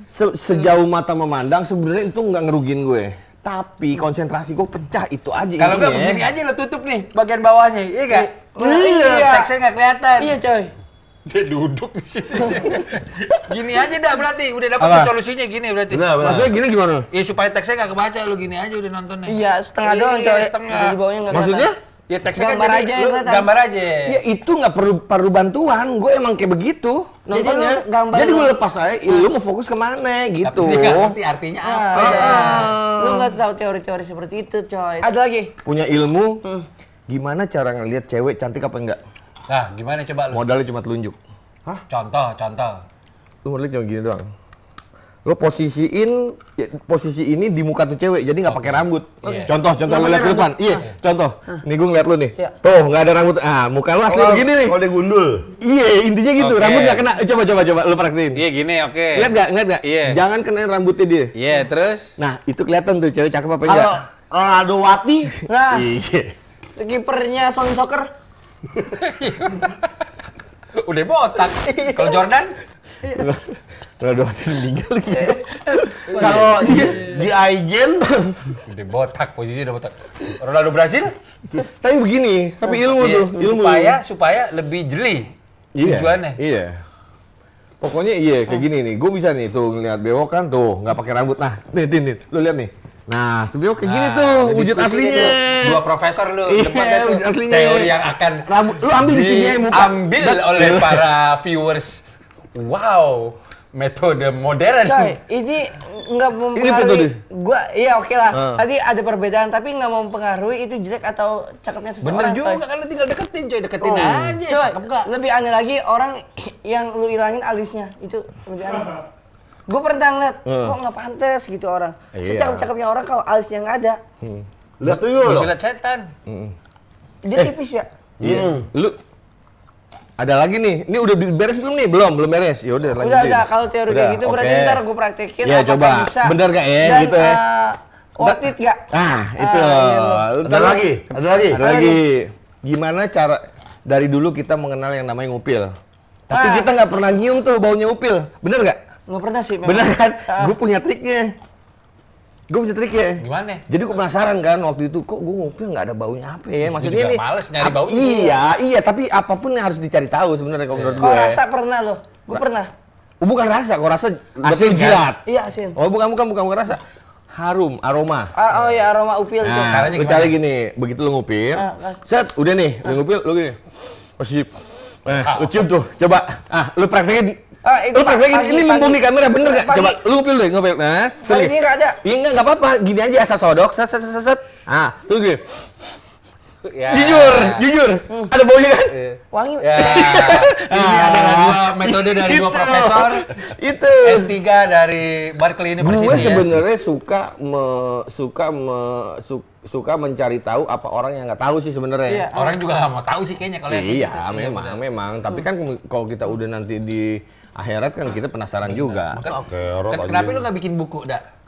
se sejauh mata memandang sebenarnya itu nggak ngerugin gue tapi konsentrasi gue pecah itu aja kalau nggak begini aja lo tutup nih bagian bawahnya iya gak? Oh, iya. iya teksnya nggak kelihatan iya coy dia duduk di sini. gini aja dah berarti udah dapat solusinya gini berarti. Benar, benar. Maksudnya gini gimana? Ya supaya teksnya nggak kebaca lo gini aja udah nontonnya. Iya, setengah doang coy. Setengah. Di bawahnya kelihatan. Maksudnya? Kelihatan. Ya teksnya kan gambar aja lu, ya, gambar aja. Ya itu nggak perlu perlu bantuan. Gue emang kayak begitu nontonnya. Jadi, Jadi gue lepas aja, ah. lu mau fokus kemana gitu. Tapi ngerti artinya ah, apa. Ya. Iya. Ah. Ya. Lu nggak tahu teori-teori seperti itu, coy. Ada lagi. Punya ilmu, hmm. gimana cara ngelihat cewek cantik apa enggak? Nah, gimana coba lu? Modalnya cuma telunjuk. Hah? Contoh, contoh. Lu modalnya cuma gini doang lo posisiin ya, posisi ini di muka tuh cewek jadi nggak oh. pakai rambut iya. okay. contoh contoh lo lihat ke depan iya, iya contoh huh. nih gue ngeliat lo nih yeah. tuh nggak ada rambut ah muka lo asli oh, begini nih kalau gundul iya intinya gitu okay. rambut nggak kena eh, coba coba coba lo praktekin iya gini oke okay. lihat nggak lihat nggak yeah. jangan kena rambutnya dia iya yeah, terus nah itu kelihatan tuh cewek cakep apa enggak kalau Ronaldo Wati nah iya kipernya Sony Soccer udah botak kalau Jordan Ronaldo Hudson meninggal gitu. Eh, eh, eh, Kalau di Aijen, di botak posisi udah botak. Ronaldo Brasil tapi begini, tapi ilmu iya, tuh, ilmu. Supaya supaya lebih jeli iya, tujuannya. Iya. Pokoknya iya kayak gini nih. Gue bisa nih tuh ngeliat bewok kan tuh nggak pakai rambut. Nah, nih, nih, nih. Lu lihat nih. Nah, nah tuh bewok kayak nah, gini tuh wujud aslinya. dua profesor lu iya, tempatnya tuh aslinya. teori yang akan rambut lu ambil di, sini ya Ambil nah, oleh para viewers Wow, metode modern. Coy, ini nggak mempengaruhi. gua, iya oke okay lah. Uh. Tadi ada perbedaan, tapi nggak mempengaruhi itu jelek atau cakepnya seseorang. Bener juga, coy. karena tinggal deketin coy, deketin oh. aja. Coy, cakep gak? lebih aneh lagi orang yang lu ilangin alisnya, itu lebih aneh. Gue pernah ngeliat, uh. kok nggak pantas gitu orang. Iya. Secakep-cakepnya orang kalau alisnya nggak ada. Hmm. Lihat tuyul. Bisa lihat setan. Hmm. Dia eh. tipis ya. Iya. Yeah. Mm. Lu ada lagi nih. Ini udah beres belum nih? Belum, belum beres. Ya udah lanjutin. Udah, udah. Kalau teori udah, kayak gitu berarti ntar gue praktekin ya, coba. bisa. Bener gak ya gitu ya? Uh, worth it gak? Nah, eh, itu. Uh, Ada lagi? Ada lagi? Ada lagi. Gimana cara dari dulu kita mengenal yang namanya ngupil? Tapi ah. kita nggak pernah nyium tuh baunya upil. Bener gak? Nggak pernah sih. Memang. Bener kan? Ah. Gue punya triknya Gue punya trik ya. Gimana? Jadi gue penasaran kan waktu itu kok gue ngopi nggak ada baunya apa ya? Maksudnya ini males nyari bau. Iya, iya, tapi apapun yang harus dicari tahu sebenarnya kalau menurut gue. Kok ya. rasa pernah loh? Gue pernah. Oh, bukan rasa, kok rasa asin kan? jilat. Iya, asin. Oh, bukan bukan bukan bukan rasa. Harum, aroma. Ah, oh iya, aroma upil nah, itu. Caranya cari gini, begitu lo ngupil, ah, set, udah nih, lo ngupil, lo gini. Masih, oh, eh, lu cium tuh, coba. Ah, lu prakteknya Ah, ini, lu ini, ini mumpung di kamera bener gak? Coba lu pil deh, ngepil. Nah, tuh ini gak ada. Ini enggak enggak ya, apa-apa, gini aja asal sodok, set set set set. Ah, tuh gue. Ya. Jujur, jujur. Hmm. Ada baunya kan? Iya. Wangi. Ya. ini ah. adalah dua metode dari dua gitu. profesor. Itu. S3 dari Berkeley ini Gue sebenarnya ya. suka me, suka me, su, suka mencari tahu apa orang yang nggak tahu sih sebenarnya. Iya. Orang juga nggak mau tahu sih kayaknya kalau iya, gitu. Iya, memang, ya, memang. Tapi kan hmm. kalau kita udah nanti di akhirat kan kita penasaran juga. Maka, akhirat kan, kenapa lu nggak bikin buku, dak?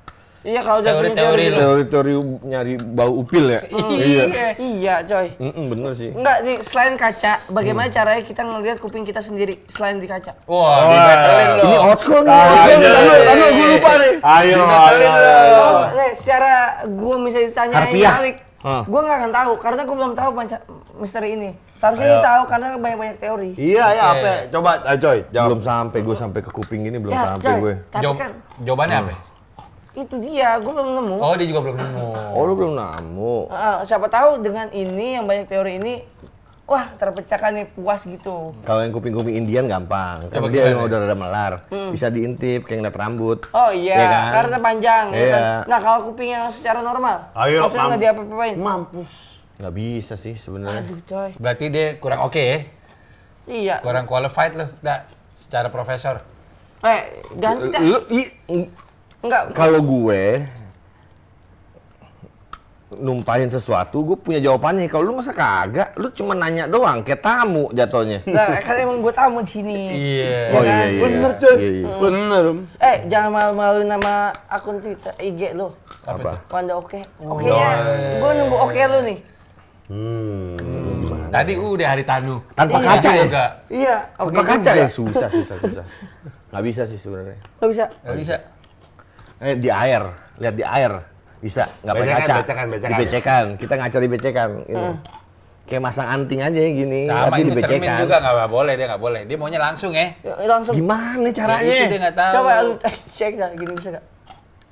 Iya kalau teori teori teori teori nyari bau upil ya. iya. Hmm, iya. iya, coy. Mm -mm, bener sih. Enggak di selain kaca, bagaimana hmm. caranya kita ngelihat kuping kita sendiri selain di kaca? Wah, wow, Ini out school nih. Tapi gue lupa nih. Iya, iya, ayo, ayo. Nih, secara gue misalnya ditanya balik Huh. Gue gak akan tahu karena gue belum tahu panca misteri ini. Seharusnya Ayo. tahu karena banyak-banyak teori. Iya ya apa? Coba ayo coy, jawab. belum sampai gue sampai ke kuping ini belum ya, sampai coy. gue. Jawab, kan, jawabannya hmm. apa? Itu dia, gue belum nemu. Oh, dia juga belum nemu. Oh, lu belum nemu. Uh, siapa tahu dengan ini yang banyak teori ini wah terpecahkan nih puas gitu. Kalau yang kuping-kuping Indian gampang, tapi ya, dia yang ya? udah rada melar, hmm. bisa diintip kayak ngeliat rambut. Oh iya, ya kan? karena panjang. Ya iya. Kan? Nah kalau kuping yang secara normal, Ayo, maksudnya nggak diapa Mampus. Nggak bisa sih sebenarnya. Aduh coy. Berarti dia kurang oke okay, ya? Iya. Kurang qualified loh, nggak secara profesor. Eh, ganti dah. Lu, i, enggak. Kalau gue, numpahin sesuatu, gue punya jawabannya. Kalau lu masa kagak, lu cuma nanya doang, kayak tamu jatuhnya. Nah, kan emang gue tamu di sini. Iya. Yeah. Oh kan? iya, iya. Bener cuy. Iya, iya. Bener. Eh, jangan malu-malu nama akun Twitter IG lo. Apa? Wanda oke. Oh, oke ya. Iya. Gue nunggu oke okay lu nih. Hmm. hmm. Tadi udah hari Tanu. Tanpa iya. kaca ya? Iya. Tanpa kaca ya? Susah, susah, susah. Gak bisa sih sebenarnya. Gak bisa. Gak bisa. Eh, di air. Lihat di air bisa nggak pakai kaca becekan, becekan. ya. kita ngaca cari gitu. Hmm. kayak masang anting aja gini sama tapi cermin juga nggak boleh dia nggak boleh dia maunya langsung ya langsung gimana ya, caranya ya, dia tahu coba lu eh, cek nggak gini bisa nggak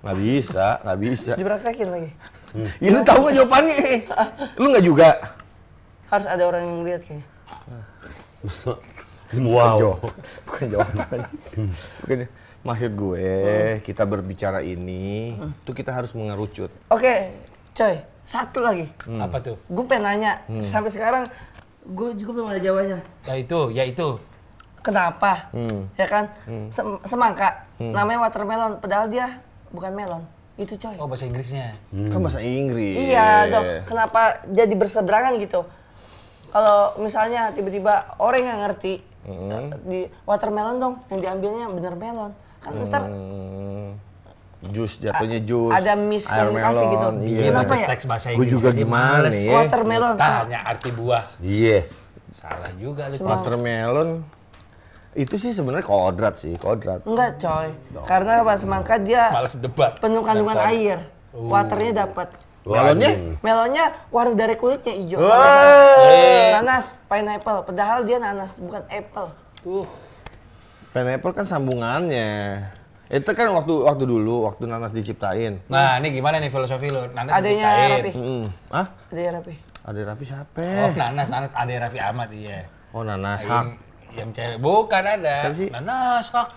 nggak bisa nggak bisa dipraktekin lagi hmm. ya, lu tahu nggak jawabannya lu nggak juga harus ada orang yang lihat kayaknya wow bukan jawaban bukan hmm. Maksud gue, hmm. kita berbicara ini, hmm. tuh kita harus mengerucut. Oke, okay, coy, satu lagi. Hmm. Apa tuh? Gue pengen nanya, hmm. sampai sekarang gue juga belum ada jawabannya. Ya itu, ya itu. Kenapa? Hmm. Ya kan? Hmm. Sem semangka, hmm. namanya watermelon, padahal dia bukan melon. Itu coy. Oh bahasa Inggrisnya? Hmm. Kan bahasa Inggris. Iya dong, kenapa jadi berseberangan gitu? Kalau misalnya tiba-tiba orang yang ngerti, hmm. di watermelon dong, yang diambilnya bener melon kan hmm. ntar jus jatuhnya jus ada gitu. melon gitu iya. kenapa ya teks bahasa Inggris juga gimana nih ya? watermelon tanya arti buah iya yeah. salah juga lu watermelon itu sih sebenarnya kodrat sih kodrat enggak coy no. karena pas semangka dia Males debat kandungan Dan air uh. waternya dapat Melonnya? Melonnya warna dari kulitnya hijau. Eh. Nanas, pineapple. Padahal dia nanas, bukan apple. Tuh. Pineapple kan sambungannya. Itu kan waktu waktu dulu waktu nanas diciptain. Nah, ini gimana nih filosofi lu? Nanas Adanya diciptain. Rapi. Mm. Hah? Adanya Rapi. Ada Rapi siapa? Oh, Nanas, Nanas ada Rapi Ahmad iya. Oh, Nanas Hak. Yang cewek bukan ada. Nanas Hak.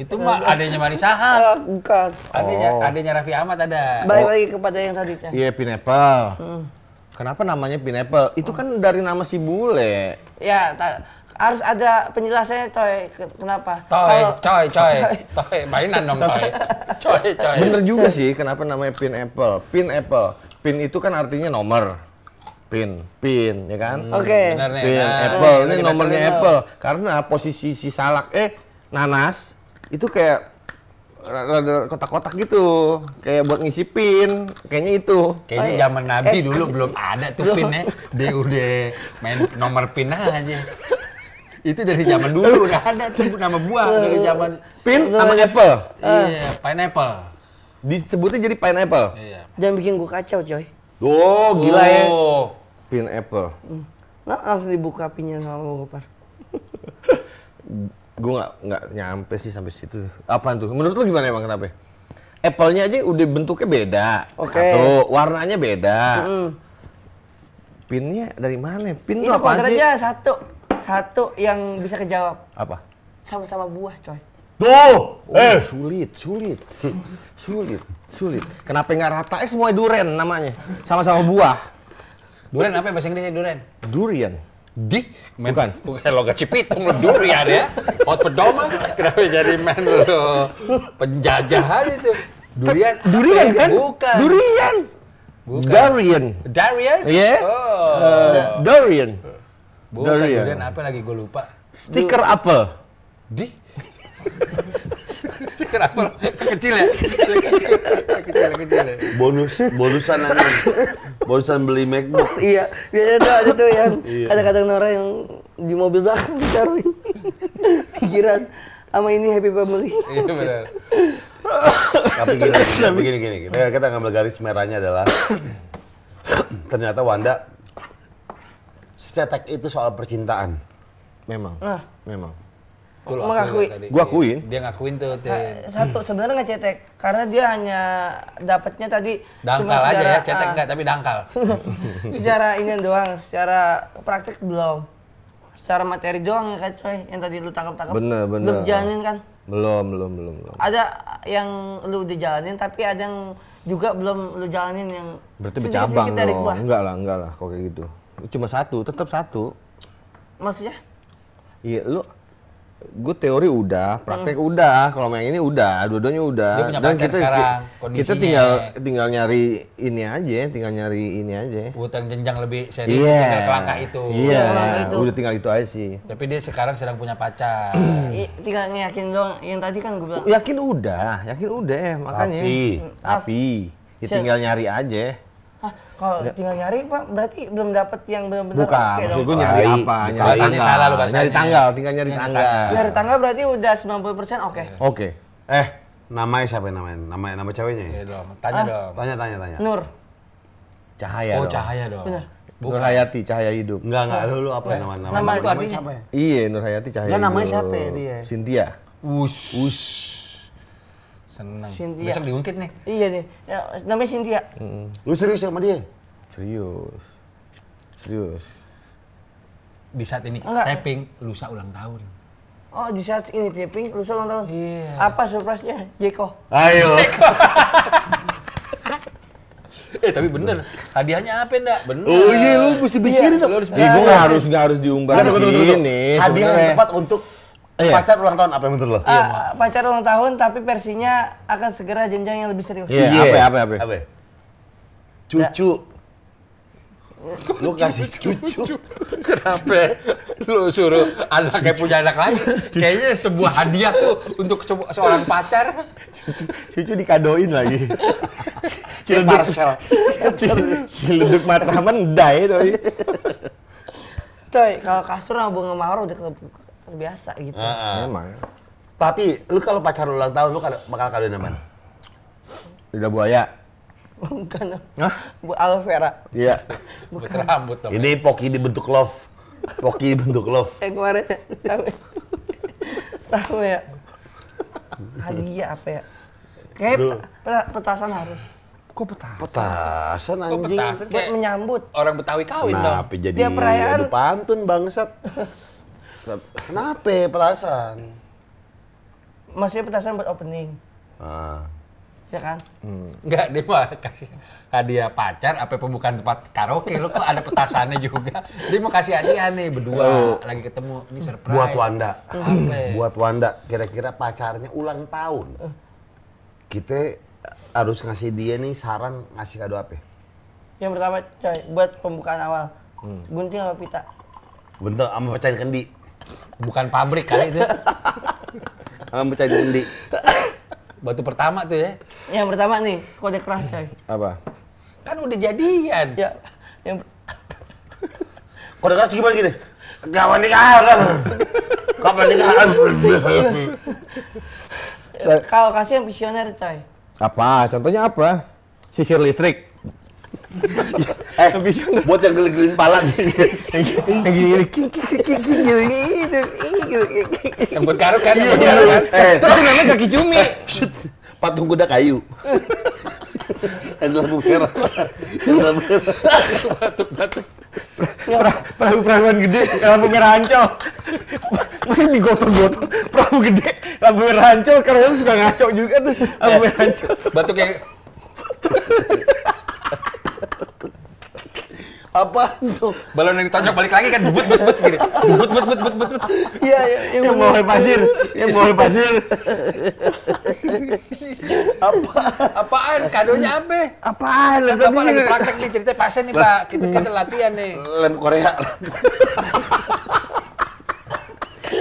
Itu mah adanya Marisa Hak. Oh, bukan. Adanya oh. adanya rafi Ahmad ada. Balik lagi kepada yang tadi, Cah. Iya, yeah, Pineapple. Hmm. Kenapa namanya Pineapple? Itu kan dari nama si bule. Ya, harus ada penjelasannya coy kenapa coy coy coy coy mainan dong coy coy coy bener juga sih kenapa namanya pin apple pin apple pin itu kan artinya nomor pin pin ya kan hmm, oke okay. pin nah, apple ini nomornya apple karena posisi si salak eh nanas itu kayak kotak-kotak gitu kayak buat ngisi pin kayaknya itu kayaknya oh, iya. zaman nabi dulu belum ada tuh pinnya dia udah main nomor pin aja itu dari zaman dulu udah ada tuh nama buah dari eh, zaman pin nama eh, apple. Iya, pineapple. Disebutnya jadi pineapple. Iya. Jangan bikin gua kacau, coy. Oh, gila ya. Oh. Pin apple. Hmm. Nah, langsung dibuka pinnya sama gua, Par. gua nggak nggak nyampe sih sampai situ. Apaan tuh? Menurut lu gimana emang kenapa? Apple-nya aja udah bentuknya beda. Oke. Okay. Satu, warnanya beda. Mm -hmm. Pinnya dari mana? Pin itu apa sih? aja satu. Satu yang bisa kejawab. Apa? Sama-sama buah, coy. Tuh, oh, eh. sulit, sulit, sulit, sulit. Kenapa nggak rata? Eh, semua durian namanya, sama-sama buah. durian apa ya bahasa Inggrisnya duren? Durian. Di? Men, bukan. Bukan logat cipitung lo durian ya. Hot pedoman. Ah. Kenapa jadi men lo penjajah aja tuh. Durian. Durian ya? kan? Bukan. Durian. Bukan. Durian. Durian? Iya. Yeah. Oh. Eh, durian. Bukan durian. Ya? durian apa lagi gue lupa. Stiker apa? Di? Stiker apel kecil ya. Kecil, kecil, kecil. Ya. Bonus, bonusan lagi. bonusan beli MacBook. iya, biasanya tuh ada tuh yang iya. kadang-kadang Nora yang di mobil belakang ditaruhin. Pikiran sama ini happy family. Iya benar. Tapi gini, gini, gini, gini. Eh, kita ngambil garis merahnya adalah ternyata Wanda secetek itu soal percintaan. Memang. Nah. Memang. Tuh, mengakui. Gua akuin. Iya. Dia ngakuin tuh. Dia. Nah, satu hmm. sebenarnya nggak cetek karena dia hanya dapatnya tadi dangkal aja ya, cetek uh, ah. enggak tapi dangkal. secara ini doang, secara praktik belum. Secara materi doang ya kan coy, yang tadi lu tangkap-tangkap. Bener, bener. Belum jalanin kan? Belum, belum, belum, belum. Ada yang lu udah jalanin tapi ada yang juga belum lu jalanin yang Berarti bercabang dong. Enggak lah, enggak lah kok kayak gitu. Cuma satu, tetap satu. Maksudnya? Iya, lu gue teori udah, praktek hmm. udah. Kalau yang ini udah, dua-duanya udah. Dan kita sekarang, kita tinggal tinggal nyari ini aja, tinggal nyari ini aja. Utang jenjang lebih serius yeah. tinggal ke itu. Iya, yeah. udah tinggal itu aja sih. Tapi dia sekarang sedang punya pacar. Iya. tinggal ngiyakin dong yang tadi kan gue bilang. Yakin udah, yakin udah makanya. Tapi, tapi, ya tinggal nyari aja. Hah, kalau tinggal nyari pak berarti belum dapat yang benar-benar bukan maksud gue nyari apa nyari tanggal salah lu nyari tanggal tinggal nyari, nyari tanggal. tanggal nyari tanggal berarti udah 90% oke okay. oke okay. eh namanya siapa yang namanya nama nama ceweknya ya iya tanya ah. dong tanya tanya tanya Nur cahaya oh dong. cahaya dong benar Bukan. Nur Hayati Cahaya Hidup. Enggak, enggak. Lu, lu apa nama, nama, nama, itu artinya? Iya, Nur Hayati Cahaya Hidup. Enggak, namanya siapa ya dia? Cynthia. Wush. Wush. Seneng. Cynthia. Besok diungkit nih. Iya deh. Ya, namanya Cynthia. Mm. Lu serius sama dia? Serius. Serius. Di saat ini Enggak. taping, lusa ulang tahun. Oh di saat ini taping, lusa ulang tahun? Iya. Yeah. Apa surprise-nya? Jeko. Ayo. Jeko. eh tapi bener, hadiahnya apa enggak? Bener. Oh iya, lu mesti pikirin. Iya, lu harus gue Gue harus, gak harus diumbar di sini. Hadiah yang tepat untuk Iya. Pacar ulang tahun apa yang menurut lo? Uh, iya, pacar ulang tahun tapi versinya akan segera jenjang yang lebih serius. Iya, yeah. yeah. apa ya, apa ya, ya? apa. Cucu. Kok lu kasih cucu. cucu. Kenapa lu suruh anak kayak punya anak lagi? Kayaknya sebuah hadiah tuh untuk se seorang pacar. Cucu, cucu dikadoin lagi. Ciledug. Parcel. matraman dai doi. Coy, kalau kasur sama bunga mawar udah Kan biasa gitu. Uh, Memang. Tapi lu kalau pacar lu ulang tahun lu kan bakal kadoin apaan? Lidah buaya. Bukan. Hah? Bu alvera, Iya. Bukan rambut dong. Ini ya? poki dibentuk love. Poki dibentuk love. Eh kemarin tahu. tahu ya. Hadiah apa ya? Kayak petasan harus. Kok petasan? Petasan anjing. Kok petasan? Kayak menyambut. Orang Betawi kawin dong. Kenapa jadi perayaan... adu pantun bangsat. Kenapa ya, petasan? Maksudnya petasan buat opening. Ah. Ya kan? Hmm. Enggak, dia mau kasih hadiah pacar apa pembukaan tempat karaoke. lo kok ada petasannya juga. Dia mau kasih hadiah nih berdua uh, lagi ketemu. Ini surprise. Buat Wanda. Ape. buat Wanda kira-kira pacarnya ulang tahun. Eh. Kita harus ngasih dia nih saran ngasih kado apa? Ya? Yang pertama coy, buat pembukaan awal. Hmm. Gunting apa pita? Bentar, sama pecahin kendi. Bukan pabrik kali itu. Kamu baca di Batu pertama tuh ya. Yang pertama nih, kode keras coy. Apa? Kan udah jadian. Ya. Yang... kode keras gimana gini? Kapan nikah? Kapan nikah? Kalau kasih yang visioner coy. Apa? Contohnya apa? Sisir listrik eh, bisa buat yang geli-gelin pala nih. yang gini-gini, king, king, king, king, Yang buat karut kan, yang buat iya. kan. Eh, itu namanya kaki cumi. Eh, Patung kuda kayu. Adalah lampu merah. Adalah lampu merah. Perahu perahuan gede, lampu merah ancol. Masih digotong-gotong, perahu gede, lampu merah ancol. Karena itu suka ngaco juga tuh, lampu eh, merah ancol. Batuk yang apa tuh? Balon yang ditonjok balik lagi kan but but but gini. Gitu. But but but but but. Iya, iya iya yang, yang bawa pasir, yang bawa pasir. apa apaan kadonya ambe? Apaan? Kan apa lagi praktek nih cerita pasien nih Pak. Kita kita latihan nih. Lem Korea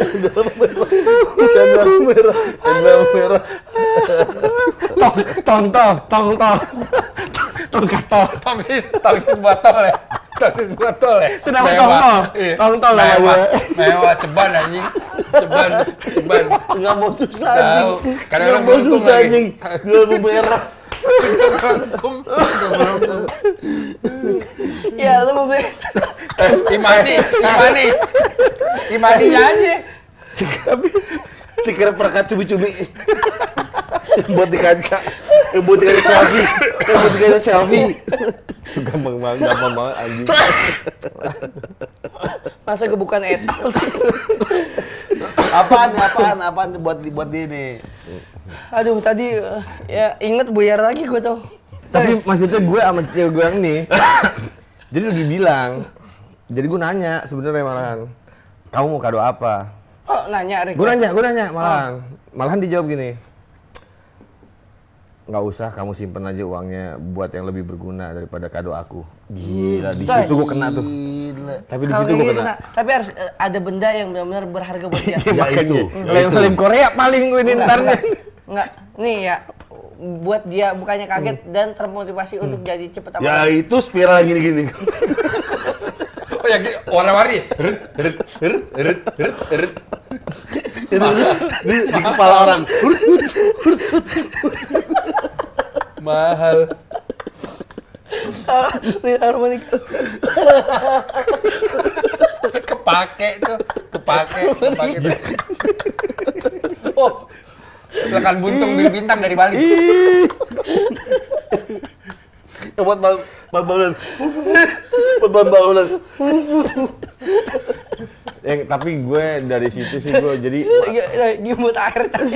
dan dalam merah. dan merah. merah. Tong, tong, tong, tong, tong. Tong tong Tong sis, tong sis botol ya. Tong sis botol ya. Itu nama tong tong Tong tong tol namanya. Mewah, ceban anjing. Ceban, ceban. nggak mau susah anjing. nggak mau susah anjing. mau merah. Ya, lu mau beli. Imani, Imani. Imani nyanyi. Stiker perkat cumi-cumi. buat di kaca. buat di kaca selfie. buat di kaca selfie. Itu gampang banget, gampang banget anjing. Masa bukan et. apaan, apaan, apaan buat di buat dia nih? Aduh, tadi eh, ya inget buyar lagi gue tuh. Tapi maksudnya gue sama cewek gue yang ini. jadi udah dibilang. Jadi gue nanya sebenarnya malahan. Kamu mau kado apa? Kok oh, nanya request. Gue nanya, gue nanya malahan. Oh. Malahan dijawab gini. Gak usah, kamu simpen aja uangnya buat yang lebih berguna daripada kado aku. Gila, di situ gue kena tuh. Gila. Tapi di situ gue kena. Tapi harus eh, ada benda yang benar-benar berharga buat dia. ya, iya, itu. yang film Korea paling gue ini ntar Enggak, nih ya buat dia bukannya kaget hmm. dan termotivasi hmm. untuk jadi cepet apa? Ya itu spiral gini-gini. oh ya warna-warni itu di, di kepala orang mahal lihat harmonik kepake tuh kepake kepake oh Lekan buntung bil bintang dari Bali. Ya buat bang bang bang bang bang bang ya, tapi gue dari situ sih gue jadi gimut iya, iya, air tadi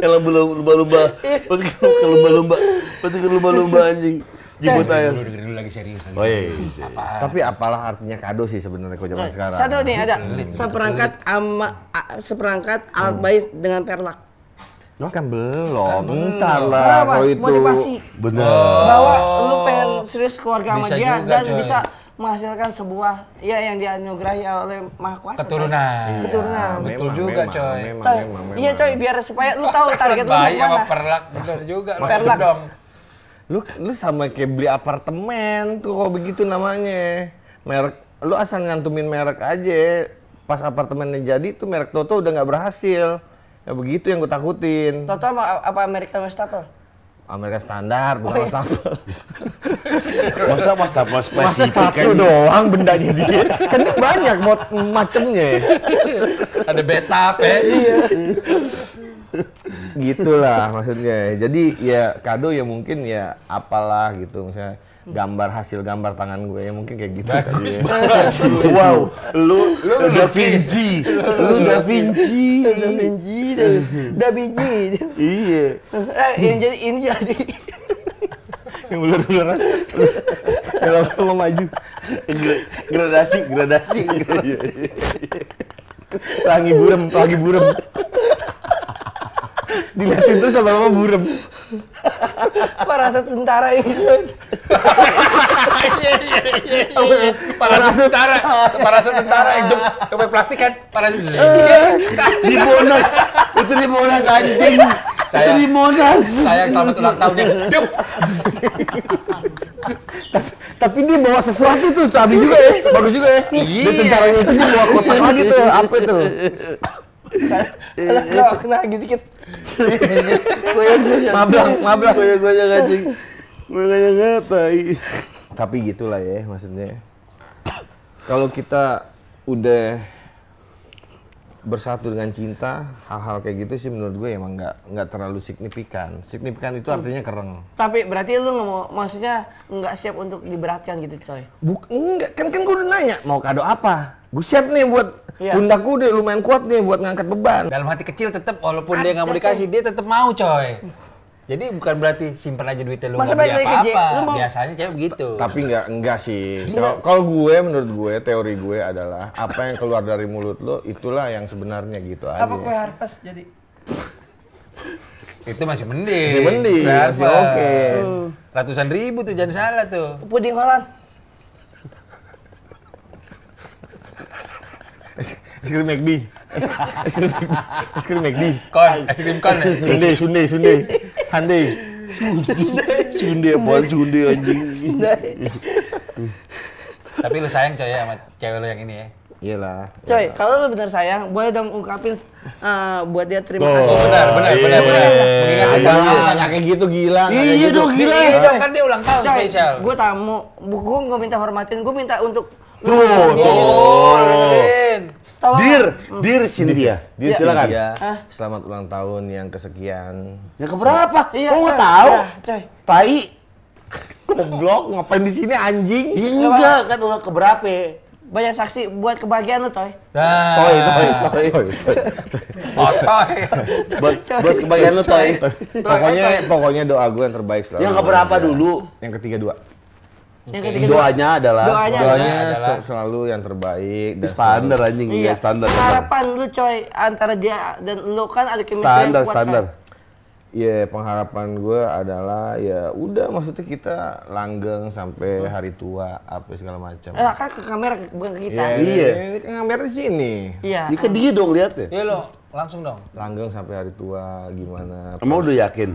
belum ya, lumba-lumba pas ke lumba-lumba pas ke lumba-lumba anjing Gimut aja. Dulu dengerin dulu lagi serius. oh iya. iya. iya. Apa? Tapi apalah artinya kado sih sebenarnya kau zaman nah, sekarang. Satu nih ada hmm. seperangkat ama seperangkat hmm. bayi dengan perlak. Lo nah, kan belum, hmm. ntar lah kalau itu. Motivasi. Bener. Bahwa lu pengen serius keluarga sama dia dan bisa menghasilkan sebuah ya yang dianugerahi oleh Maha Kuasa. Keturunan. Kan? Keturunan. betul juga, memang, coy. Iya, coy, biar supaya lu tahu target lu mana. perlak, betul juga. perak perlak dong. Lu lu sama kayak beli apartemen tuh kok begitu namanya. Merek lu asal ngantumin merek aja. Pas apartemennya jadi tuh merek Toto udah nggak berhasil. Ya begitu yang gue takutin. Toto apa, apa American Westapel Amerika standar, bukan oh, iya. Masa wastafel spesifik Masa satu doang bendanya dia? Kan banyak mod macemnya. Ada beta, ya. Iya. Gitulah maksudnya. Jadi ya kado ya mungkin ya apalah gitu misalnya Hmm. gambar hasil gambar tangan gue ya mungkin kayak gitu bagus kan banget ya. wow lu lu Da Vinci lu Da Vinci Da Vinci Da Vinci iya ini eh, eh, jadi ini jadi yang ular ularan terus kalau lo maju gradasi gradasi lagi iya, iya, iya. burem lagi burem diliatin terus sama lama burem parasut tentara gitu parasut tentara parasut tentara itu coba plastik kan parasut di bonus itu di bonus anjing saya, itu di monas saya selamat ulang tahunnya tapi, tapi dia bawa sesuatu tuh sabi juga ya bagus juga ya iya tentara itu dia bawa kotak lagi tuh apa itu kalau kena gitu dikit goyang Mablang, mablang. Goyang-goyang anjing. Goyang-goyang tai. Tapi gitulah ya maksudnya. Kalau kita udah bersatu dengan cinta hal-hal kayak gitu sih menurut gue emang nggak nggak terlalu signifikan signifikan itu artinya kereng tapi berarti lu nggak mau maksudnya nggak siap untuk diberatkan gitu coy Buk, enggak kan kan gue udah nanya mau kado apa gue siap nih buat iya. pundak gue udah lumayan kuat nih buat ngangkat beban. Dalam hati kecil tetap walaupun Ada dia nggak mau dikasih dia tetap mau coy. Jadi bukan berarti simpan aja duitnya lu nggak beli apa-apa. Mau... Biasanya cewek begitu. Tapi nggak enggak sih. Iya. Kalau gue menurut gue teori gue adalah apa yang keluar dari mulut lo itulah yang sebenarnya gitu apa aja. Apa kue harpes jadi? itu masih mending. Masih mending. oke. Okay. Hmm. Ratusan ribu tuh jangan salah tuh. Puding Holland. es krim McD es krim McD es krim McD kon es krim kon sunde sunde sunde sunde sunde bukan sunde anjing tapi lu sayang coy sama cewek lu yang ini ya Iyalah. Coy, iyalah. kalau lu bener sayang, boleh dong ungkapin uh, buat dia terima oh, kasih. Oh, benar, benar, iya. benar, benar. Mengingat iya. lu tanya kayak gitu gila. Iya, gitu. iya dong, gila. kan dia ulang tahun spesial. Gua tamu, gua nggak minta hormatin, gua minta untuk Tuh, tuh. Dir, dir sini dia. Dir silakan. Selamat ulang tahun yang kesekian. Yang keberapa? Iya, Kok nggak iya, tahu? Iya, tai. Goblok, ngapain di sini anjing? Enggak, iya, kan udah keberapa? banyak saksi buat kebahagiaan lu toy. Nah. Toy, toy, toy, toy. Oh, toy. buat, buat kebahagiaan lu toy. toy. Pokoknya toy. pokoknya doa gue yang terbaik selalu. Yang keberapa dulu? Yang ketiga dua doanya adalah doanya, doanya adalah, selalu yang terbaik dan standar selalu. anjing iya. ya standar. Harapan lu coy antara dia dan lu kan ada chemistry standar kan? standar. Iya, yeah, pengharapan gue adalah ya udah maksudnya kita langgeng sampai hmm. hari tua apa segala macam. Eh, kan ke kamera bukan ke kita. Yeah, iya, ini Ke kan kamera di sini. Iya. Yeah. Di ke dia dong lihat ya. Iya lo, langsung dong. Langgeng sampai hari tua gimana? Emang udah yakin?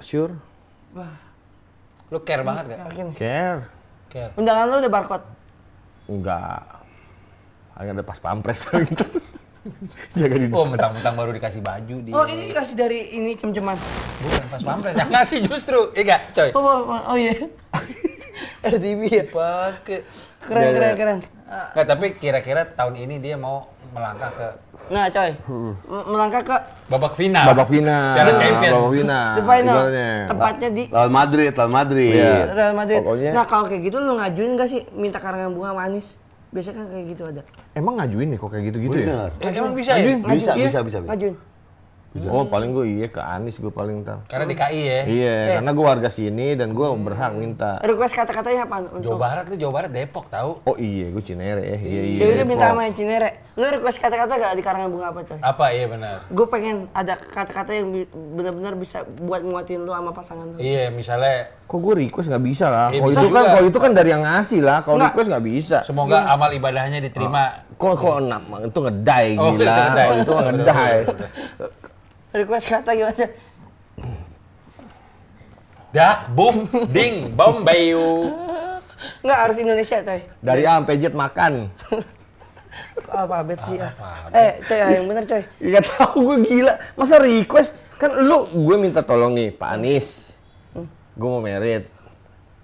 Sure. Wah. Lu care banget gak? Yakin. Care. Care. Undangan lu udah barcode? Enggak. Hanya ada pas pampres gitu. Jaga di Oh, mentang-mentang baru dikasih baju di. Oh, ini dikasih dari ini cem-ceman. Bukan pas pampres, yang ngasih justru. Iya enggak, coy? Oh, oh, oh, oh iya. RDB ya. Pakai. Iya, iya. Keren, keren, keren. Enggak, tapi kira-kira tahun ini dia mau melangkah ke Nah, coy. Hmm. Melangkah ke babak final. Babak final. Piala Champion. Babak final. The final. Tepatnya di Real Madrid, Real Madrid. Iya. Real Madrid. Pokoknya... Nah, kalau kayak gitu lu ngajuin gak sih minta karangan bunga manis? Biasanya kan kayak gitu ada. Emang ngajuin nih kok kayak gitu-gitu ya? Benar. Eh, emang ya? bisa ngajuin. Bisa, bisa, bisa, bisa. Ngajuin. Bisa. Oh paling gue iya ke Anies gue paling tahu. Karena DKI ya? Iya, eh. karena gue warga sini dan gue hmm. berhak minta. Request kata-katanya apa? Untuk... Jawa Barat tuh Jawa Barat Depok tahu? Oh iya gue Cinere ya. Iya iya. Jadi ya minta sama Cinere. Lu request kata-kata gak di karangan bunga apa coy? Apa iya benar. Gue pengen ada kata-kata yang benar-benar bisa buat nguatin lu sama pasangan lu. Iya misalnya. Kok gue request nggak bisa lah. Eh, kalau itu kan- juga. kan kalau itu kan dari yang ngasih lah. Kalau request nggak bisa. Semoga ya. amal ibadahnya diterima. Oh. Kok kok enak itu ngedai oh, gila. Itu ngedai. Oh, itu ngedai. request kata gimana? Dak, boom, ding, bombayu. Enggak harus Indonesia, coy. Dari A sampai Z makan. Apa abet sih ya. Eh, coy, ah, yang bener coy. Iya tahu gue gila. Masa request kan lu gue minta tolong nih Pak Anies. Gue mau merit.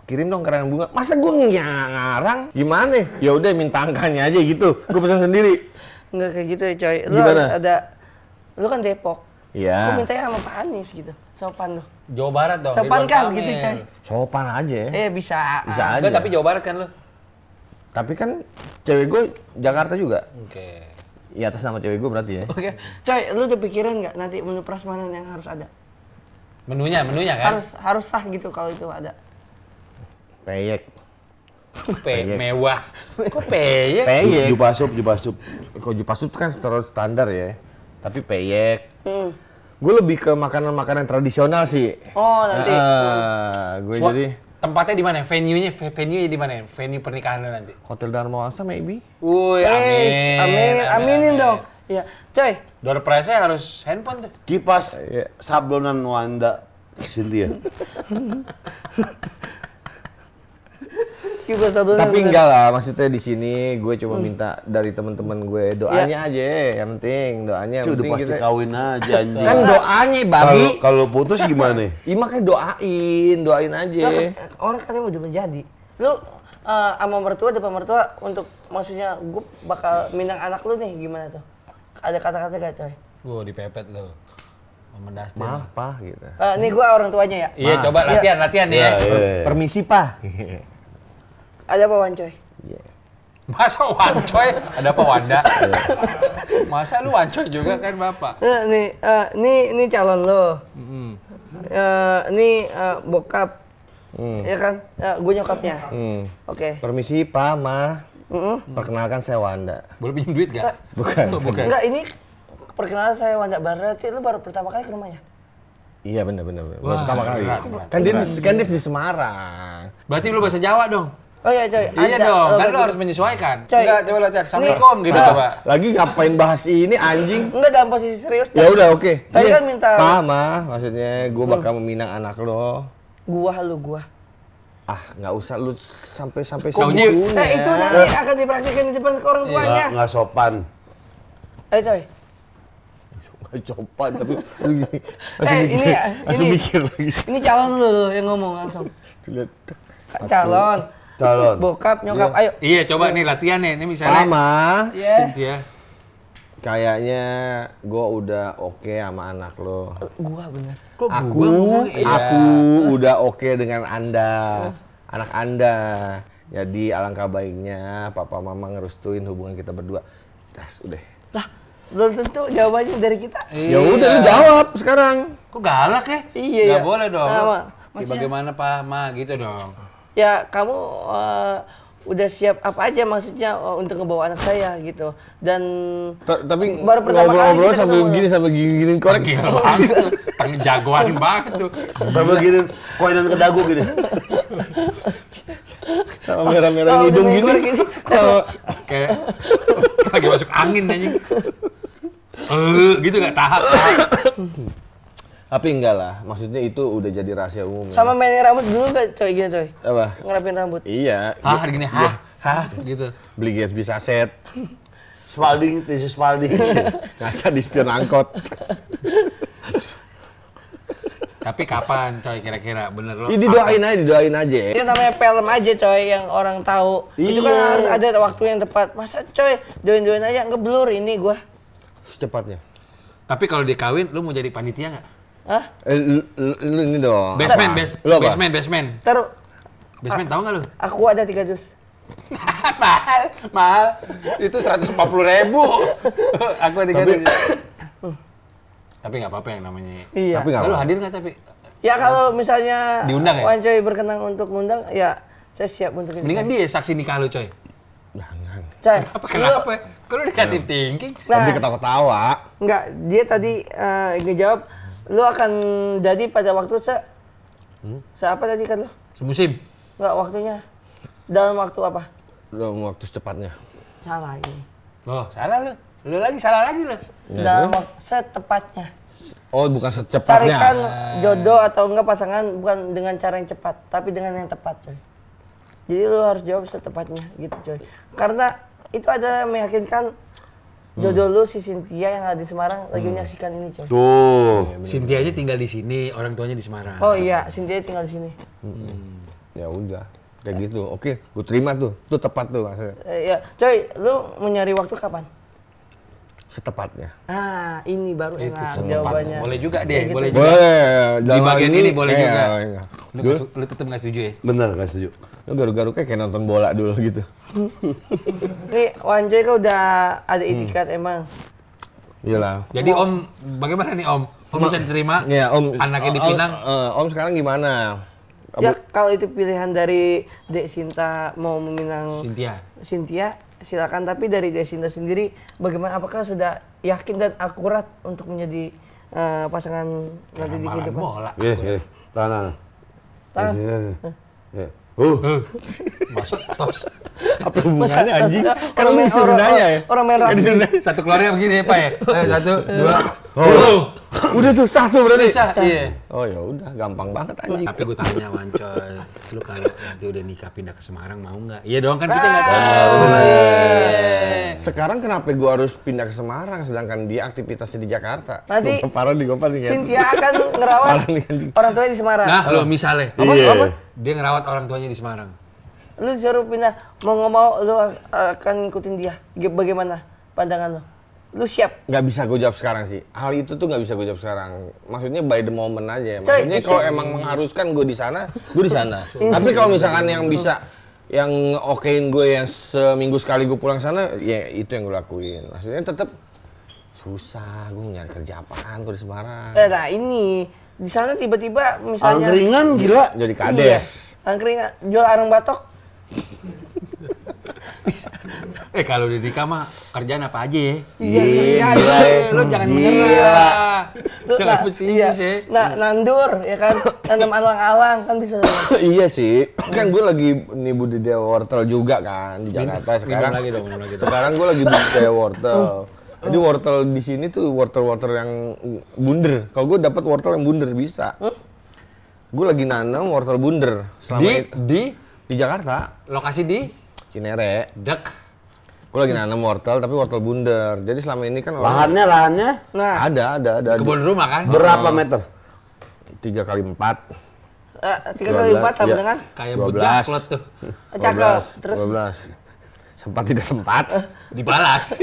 Kirim dong karangan bunga. Masa gue ngarang? Gimana? Ya udah minta angkanya aja gitu. Gue pesan sendiri. Enggak kayak gitu ya, coy. Lu Gimana? ada lu kan Depok. Iya. Gue minta sama Pak Anies gitu. Sopan tuh. Jawa Barat dong. Sopan kan gitu kan. Sopan aja. Eh bisa. Bisa aja. Enggak, tapi Jawa Barat kan lo. Tapi kan cewek gue Jakarta juga. Oke. Okay. Iya atas nama cewek gue berarti ya. Oke. Okay. Coy, lu udah pikiran nggak nanti menu prasmanan yang harus ada? Menunya, menunya kan? Harus harus sah gitu kalau itu ada. Peyek. peyek. mewah. Kok peyek? Peyek. Jupasup, jupasup. Kalau sup kan standar ya. Tapi peyek, Hmm. Gue lebih ke makanan-makanan tradisional sih. Oh, nanti. Uh, hmm. gue jadi tempatnya di mana? Venue-nya venue nya di mana? Venue pernikahan nanti. Hotel Darmawangsa maybe. Wuih, amin. Amin, aminin dong. Iya, coy. Door prize-nya harus handphone tuh. Kipas iya. sablonan Wanda Cynthia. juga sebenarnya. Tapi enggak lah, maksudnya di sini gue cuma hmm. minta dari teman-teman gue ya. doanya ya. aja, yang penting doanya. penting. udah pasti kita... kawin aja anjir. Kan doanya babi. Kalau putus gimana? Iya makanya doain, doain aja. Nah, orang katanya udah menjadi. Lu uh, sama mertua depan mertua untuk maksudnya gue bakal minang anak lu nih gimana tuh? Ada kata-kata gak coy? Gue dipepet lo sama Dustin. Mah, Pak gitu. Uh, nih gue orang tuanya ya. Iya, coba latihan, latihan iya, ya. ya. Permisi, Pak. Ada apa Wancoy. Iya. Yeah. Masa Wancoy? Ada apa Wanda. Masa lu Wancoy juga kan Bapak? Nah, nih, uh, nih, ini calon lo. Mm eh, -hmm. uh, nih uh, bokap. Iya Ya kan? Uh, gue nyokapnya. Mm. Oke. Okay. Permisi Pak, Ma. Mm -hmm. Perkenalkan saya Wanda. Boleh pinjam duit gak? Bukan. Bukan. Bukan. Enggak, ini perkenalan saya Wanda Barat. lu baru pertama kali ke rumahnya? Iya benar benar. Baru pertama kali. Berat, kan dia kan di Semarang. Berarti lu bahasa Jawa dong. Oh iya coy. Iya Anda, dong, oh, kan lo harus menyesuaikan. Coy. Enggak, coba lihat. Assalamualaikum gitu, nah, coba. Pak. Lagi ngapain bahas ini anjing? Enggak dalam posisi serius. Ya udah, oke. Okay. Tadi iya. kan minta Mama, ah. maksudnya gue hmm. bakal meminang anak lo. Gua lu gua. Ah, nggak usah lu sampai sampai sini. Nah, eh, itu nanti akan dipraktikin di depan orang tuanya. Iya. Enggak sopan. Eh, coy. Enggak sopan tapi eh, mikir, ya, ini, ini, mikir lagi. Ini calon lu, lu yang ngomong langsung. Lihat. Calon, calon bokap nyokap iya. ayo iya coba nih latihan nih ini misalnya mama yeah. Cynthia kayaknya gue udah oke okay sama anak lo gua bener Kok aku gua ya? aku iya. udah oke okay dengan anda oh. anak anda jadi alangkah baiknya papa mama ngerustuin hubungan kita berdua das udah lah belum tentu jawabannya dari kita iya. ya udah lu jawab sekarang kok galak ya iya nggak iya. boleh dong nah, Maksudnya... bagaimana pak ma gitu dong ya kamu uh, udah siap apa aja maksudnya uh, untuk ngebawa anak saya gitu dan Ta tapi baru pertama ngobrol-ngobrol sambil begini ya. sambil gini-gini korek ya tang jagoan banget tuh sampai gini koinan ke dagu gini sama merah-merah oh, hidung gini, sama kayak lagi masuk angin anjing eh gitu nggak tahap tapi enggak lah, maksudnya itu udah jadi rahasia umum. Ya. Sama ya. mainin rambut dulu gak coy gini coy? Apa? Ngerapin rambut. Iya. Hah gini, iya. hah? Hah? Gitu. Beli bisa set. Spalding, tisu Spalding. Ngaca di spion angkot. Tapi kapan coy kira-kira bener loh. Ya, didoain aja, didoain aja. Ini namanya film aja coy yang orang tahu. Iya. Itu kan iya. ada waktu yang tepat. Masa coy doain-doain aja ngeblur ini gua. Secepatnya. Tapi kalau dikawin lu mau jadi panitia nggak? Hah? Eh, lu, ini dong. Basement, bas lo apa? basement, basement. Taruh. Basement tahu nggak lu? Aku ada tiga dus. mahal, mahal. Itu seratus empat puluh ribu. aku ada tiga dus. Hmm. tapi nggak apa-apa yang namanya. Iya. Tapi nggak. Lu hadir nggak tapi? Ya kalau misalnya diundang ya. Wan berkenan untuk ngundang, ya saya siap untuk ini. Mendingan dia saksi nikah lu Coy. Jangan. Coy, kenapa? Kenapa? Kalau negatif thinking, nah, tapi ketawa-ketawa. Enggak, dia tadi uh, ngejawab Lu akan jadi pada waktu se hmm? se apa tadi kan lo? Semusim. Enggak waktunya. Dalam waktu apa? Dalam waktu secepatnya. Salah ini. Oh, salah lu. Lu lagi salah lagi lu. Ya, Dalam waktu setepatnya. Oh, bukan secepatnya. Carikan ah. jodoh atau enggak pasangan bukan dengan cara yang cepat, tapi dengan yang tepat, coy. Jadi lu harus jawab secepatnya gitu, coy. Karena itu ada meyakinkan Hmm. Jodoh lu si Cynthia yang ada di Semarang hmm. lagi menyaksikan ini, coy. Tuh. Iya, Cynthia aja tinggal di sini, orang tuanya di Semarang. Oh iya, Cynthia tinggal di sini. Hmm. Ya udah, kayak ya. gitu. Oke, gue terima tuh. tuh tepat tuh maksudnya. Eh, ya, coy, lu mau nyari waktu kapan? Setepatnya. Ah, ini baru Itu enak Itu jawabannya. Boleh juga deh, gitu. boleh juga. Boleh. Di bagian ini, ini boleh eh, juga. ya. Lu, lu tetap enggak setuju ya? Bener enggak setuju lu garuk garuk kayak nonton bola dulu gitu. Nih, Wanjay kau udah ada itikat hmm. emang. lah. Jadi Om, bagaimana nih Om? Om bisa diterima? Iya, Om. Anaknya di Pinang. Om, eh, om sekarang gimana? Ya kalau itu pilihan dari Dek Sinta mau meminang Sintia. Sintia silakan tapi dari Dek Sinta sendiri bagaimana apakah sudah yakin dan akurat untuk menjadi uh, pasangan nanti di kehidupan? Bola. Iya, iya. Tanah. Tanah. Iya. eh. Iya. Uh. Masuk tos. Apa hubungannya anjing? Kan orang, orang, orang, orang disuruh nanya ya. Orang main kan rugby. Satu keluarnya begini ya, Pak ya. Eh, satu, dua, Oh. Iya. udah tuh sah tuh berarti. Sah, iya. Oh ya udah gampang banget anjing. Tapi gue tanya Wancoy, lu kalau nanti udah nikah pindah ke Semarang mau nggak? Iya doang kan kita nggak ah, tahu. Iya. Sekarang kenapa gue harus pindah ke Semarang sedangkan dia aktivitasnya di Jakarta? Tadi parah di Gopar nih. Kan? Cynthia akan ngerawat kan? orang tuanya di Semarang. Nah, lo misalnya. Iya. Apa, apa? Dia ngerawat orang tuanya di Semarang. Lu suruh pindah, mau nggak mau lu akan ngikutin dia. Bagaimana pandangan lo? lu siap nggak bisa gue jawab sekarang sih hal itu tuh nggak bisa gue jawab sekarang maksudnya by the moment aja maksudnya kalau emang mengharuskan gue di sana gue di sana iya. tapi kalau misalkan yang bisa yang okein gue yang seminggu sekali gue pulang sana ya itu yang gue lakuin maksudnya tetap susah gue nyari kerja apaan gue di Semarang eh nah ini di sana tiba-tiba misalnya angkringan gila jadi kades iya. angkringan jual arang batok eh kalau di Dika mah kerjaan apa aja ya? Iya, iya, iya, iya. iya, iya. Lu jangan menyerah. Jangan nah, pesimis ya. Nah, nandur ya kan, nanam alang-alang kan bisa. iya sih, kan gue lagi nih budidaya Wortel juga kan di Jakarta sekarang. lagi dong, Sekarang gue lagi budidaya Wortel. Hmm. Jadi wortel di sini tuh wortel-wortel yang bunder. Kalau gue dapat wortel yang bunder bisa. Hmm? Gue lagi nanam wortel bunder selama di, di di Jakarta. Lokasi di Cinere. Dek. Gue lagi nanam wortel, tapi wortel bundar. Jadi selama ini kan orang lahannya lahannya nah. ada ada ada. Di kebun rumah kan? Berapa ah. meter? Tiga kali empat. Eh, tiga kali empat sama iya. dengan? Kayak budak lot tuh. Cakep. Terus. 12 sempat tidak sempat dibalas.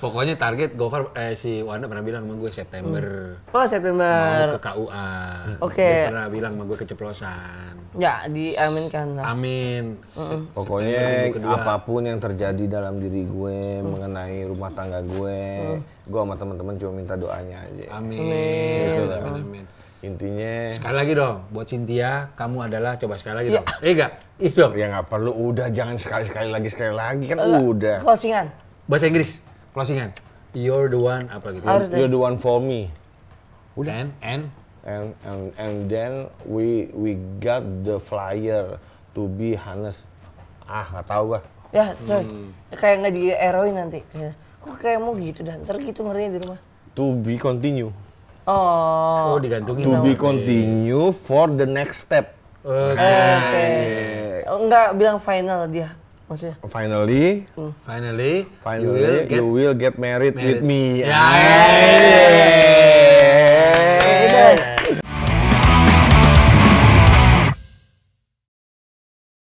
Pokoknya target Gofar eh, si Wanda pernah bilang sama gue September. Hmm. Oh September. Mau ke KUA. Oke. Okay. pernah bilang sama gue keceplosan. Ya diaminkan lah. Amin. Uh -uh. Pokoknya apapun yang terjadi dalam diri gue uh. mengenai rumah tangga gue, uh. gue sama teman-teman cuma minta doanya aja. Amin. Gitu amin. amin. amin intinya sekali lagi dong buat Cynthia kamu adalah coba sekali lagi ya. dong eh iya enggak ih iya dong ya nggak perlu udah jangan sekali sekali lagi sekali lagi kan uh, udah closingan bahasa Inggris closingan you're the one apa gitu you're, you're the one for me udah and and and and, and then we we got the flyer to be honest ah nggak tahu gua ya coy hmm. kayak nggak di nanti iya. kok kayak mau gitu dah ntar gitu ngerinya di rumah to be continue Oh. Oh, digantungin. To be continue for the next step. Oke. Okay. Okay. Enggak bilang final dia. Maksudnya? Finally, hmm. finally, finally, you will get, you will get married, married. with me. Ya, ah. eh. iya. Yeah. Yeah. Yeah. Yeah. Yeah. Yeah. Yeah.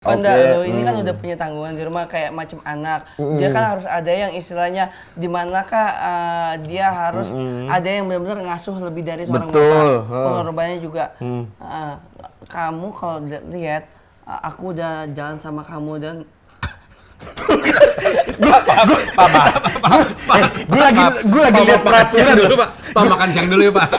Oh okay. loh, ini kan hmm. kan udah punya tanggungan di rumah kayak macam anak. Hmm. Dia kan harus ada yang istilahnya di manakah uh, dia harus hmm. ada yang benar-benar ngasuh lebih dari seorang Betul. bapak. Pengorbanannya juga. Hmm. Uh, kamu kalau lihat eh, aku udah jalan sama kamu dan gue lagi gue lagi lihat peraturan dulu pak makan siang dulu ya pak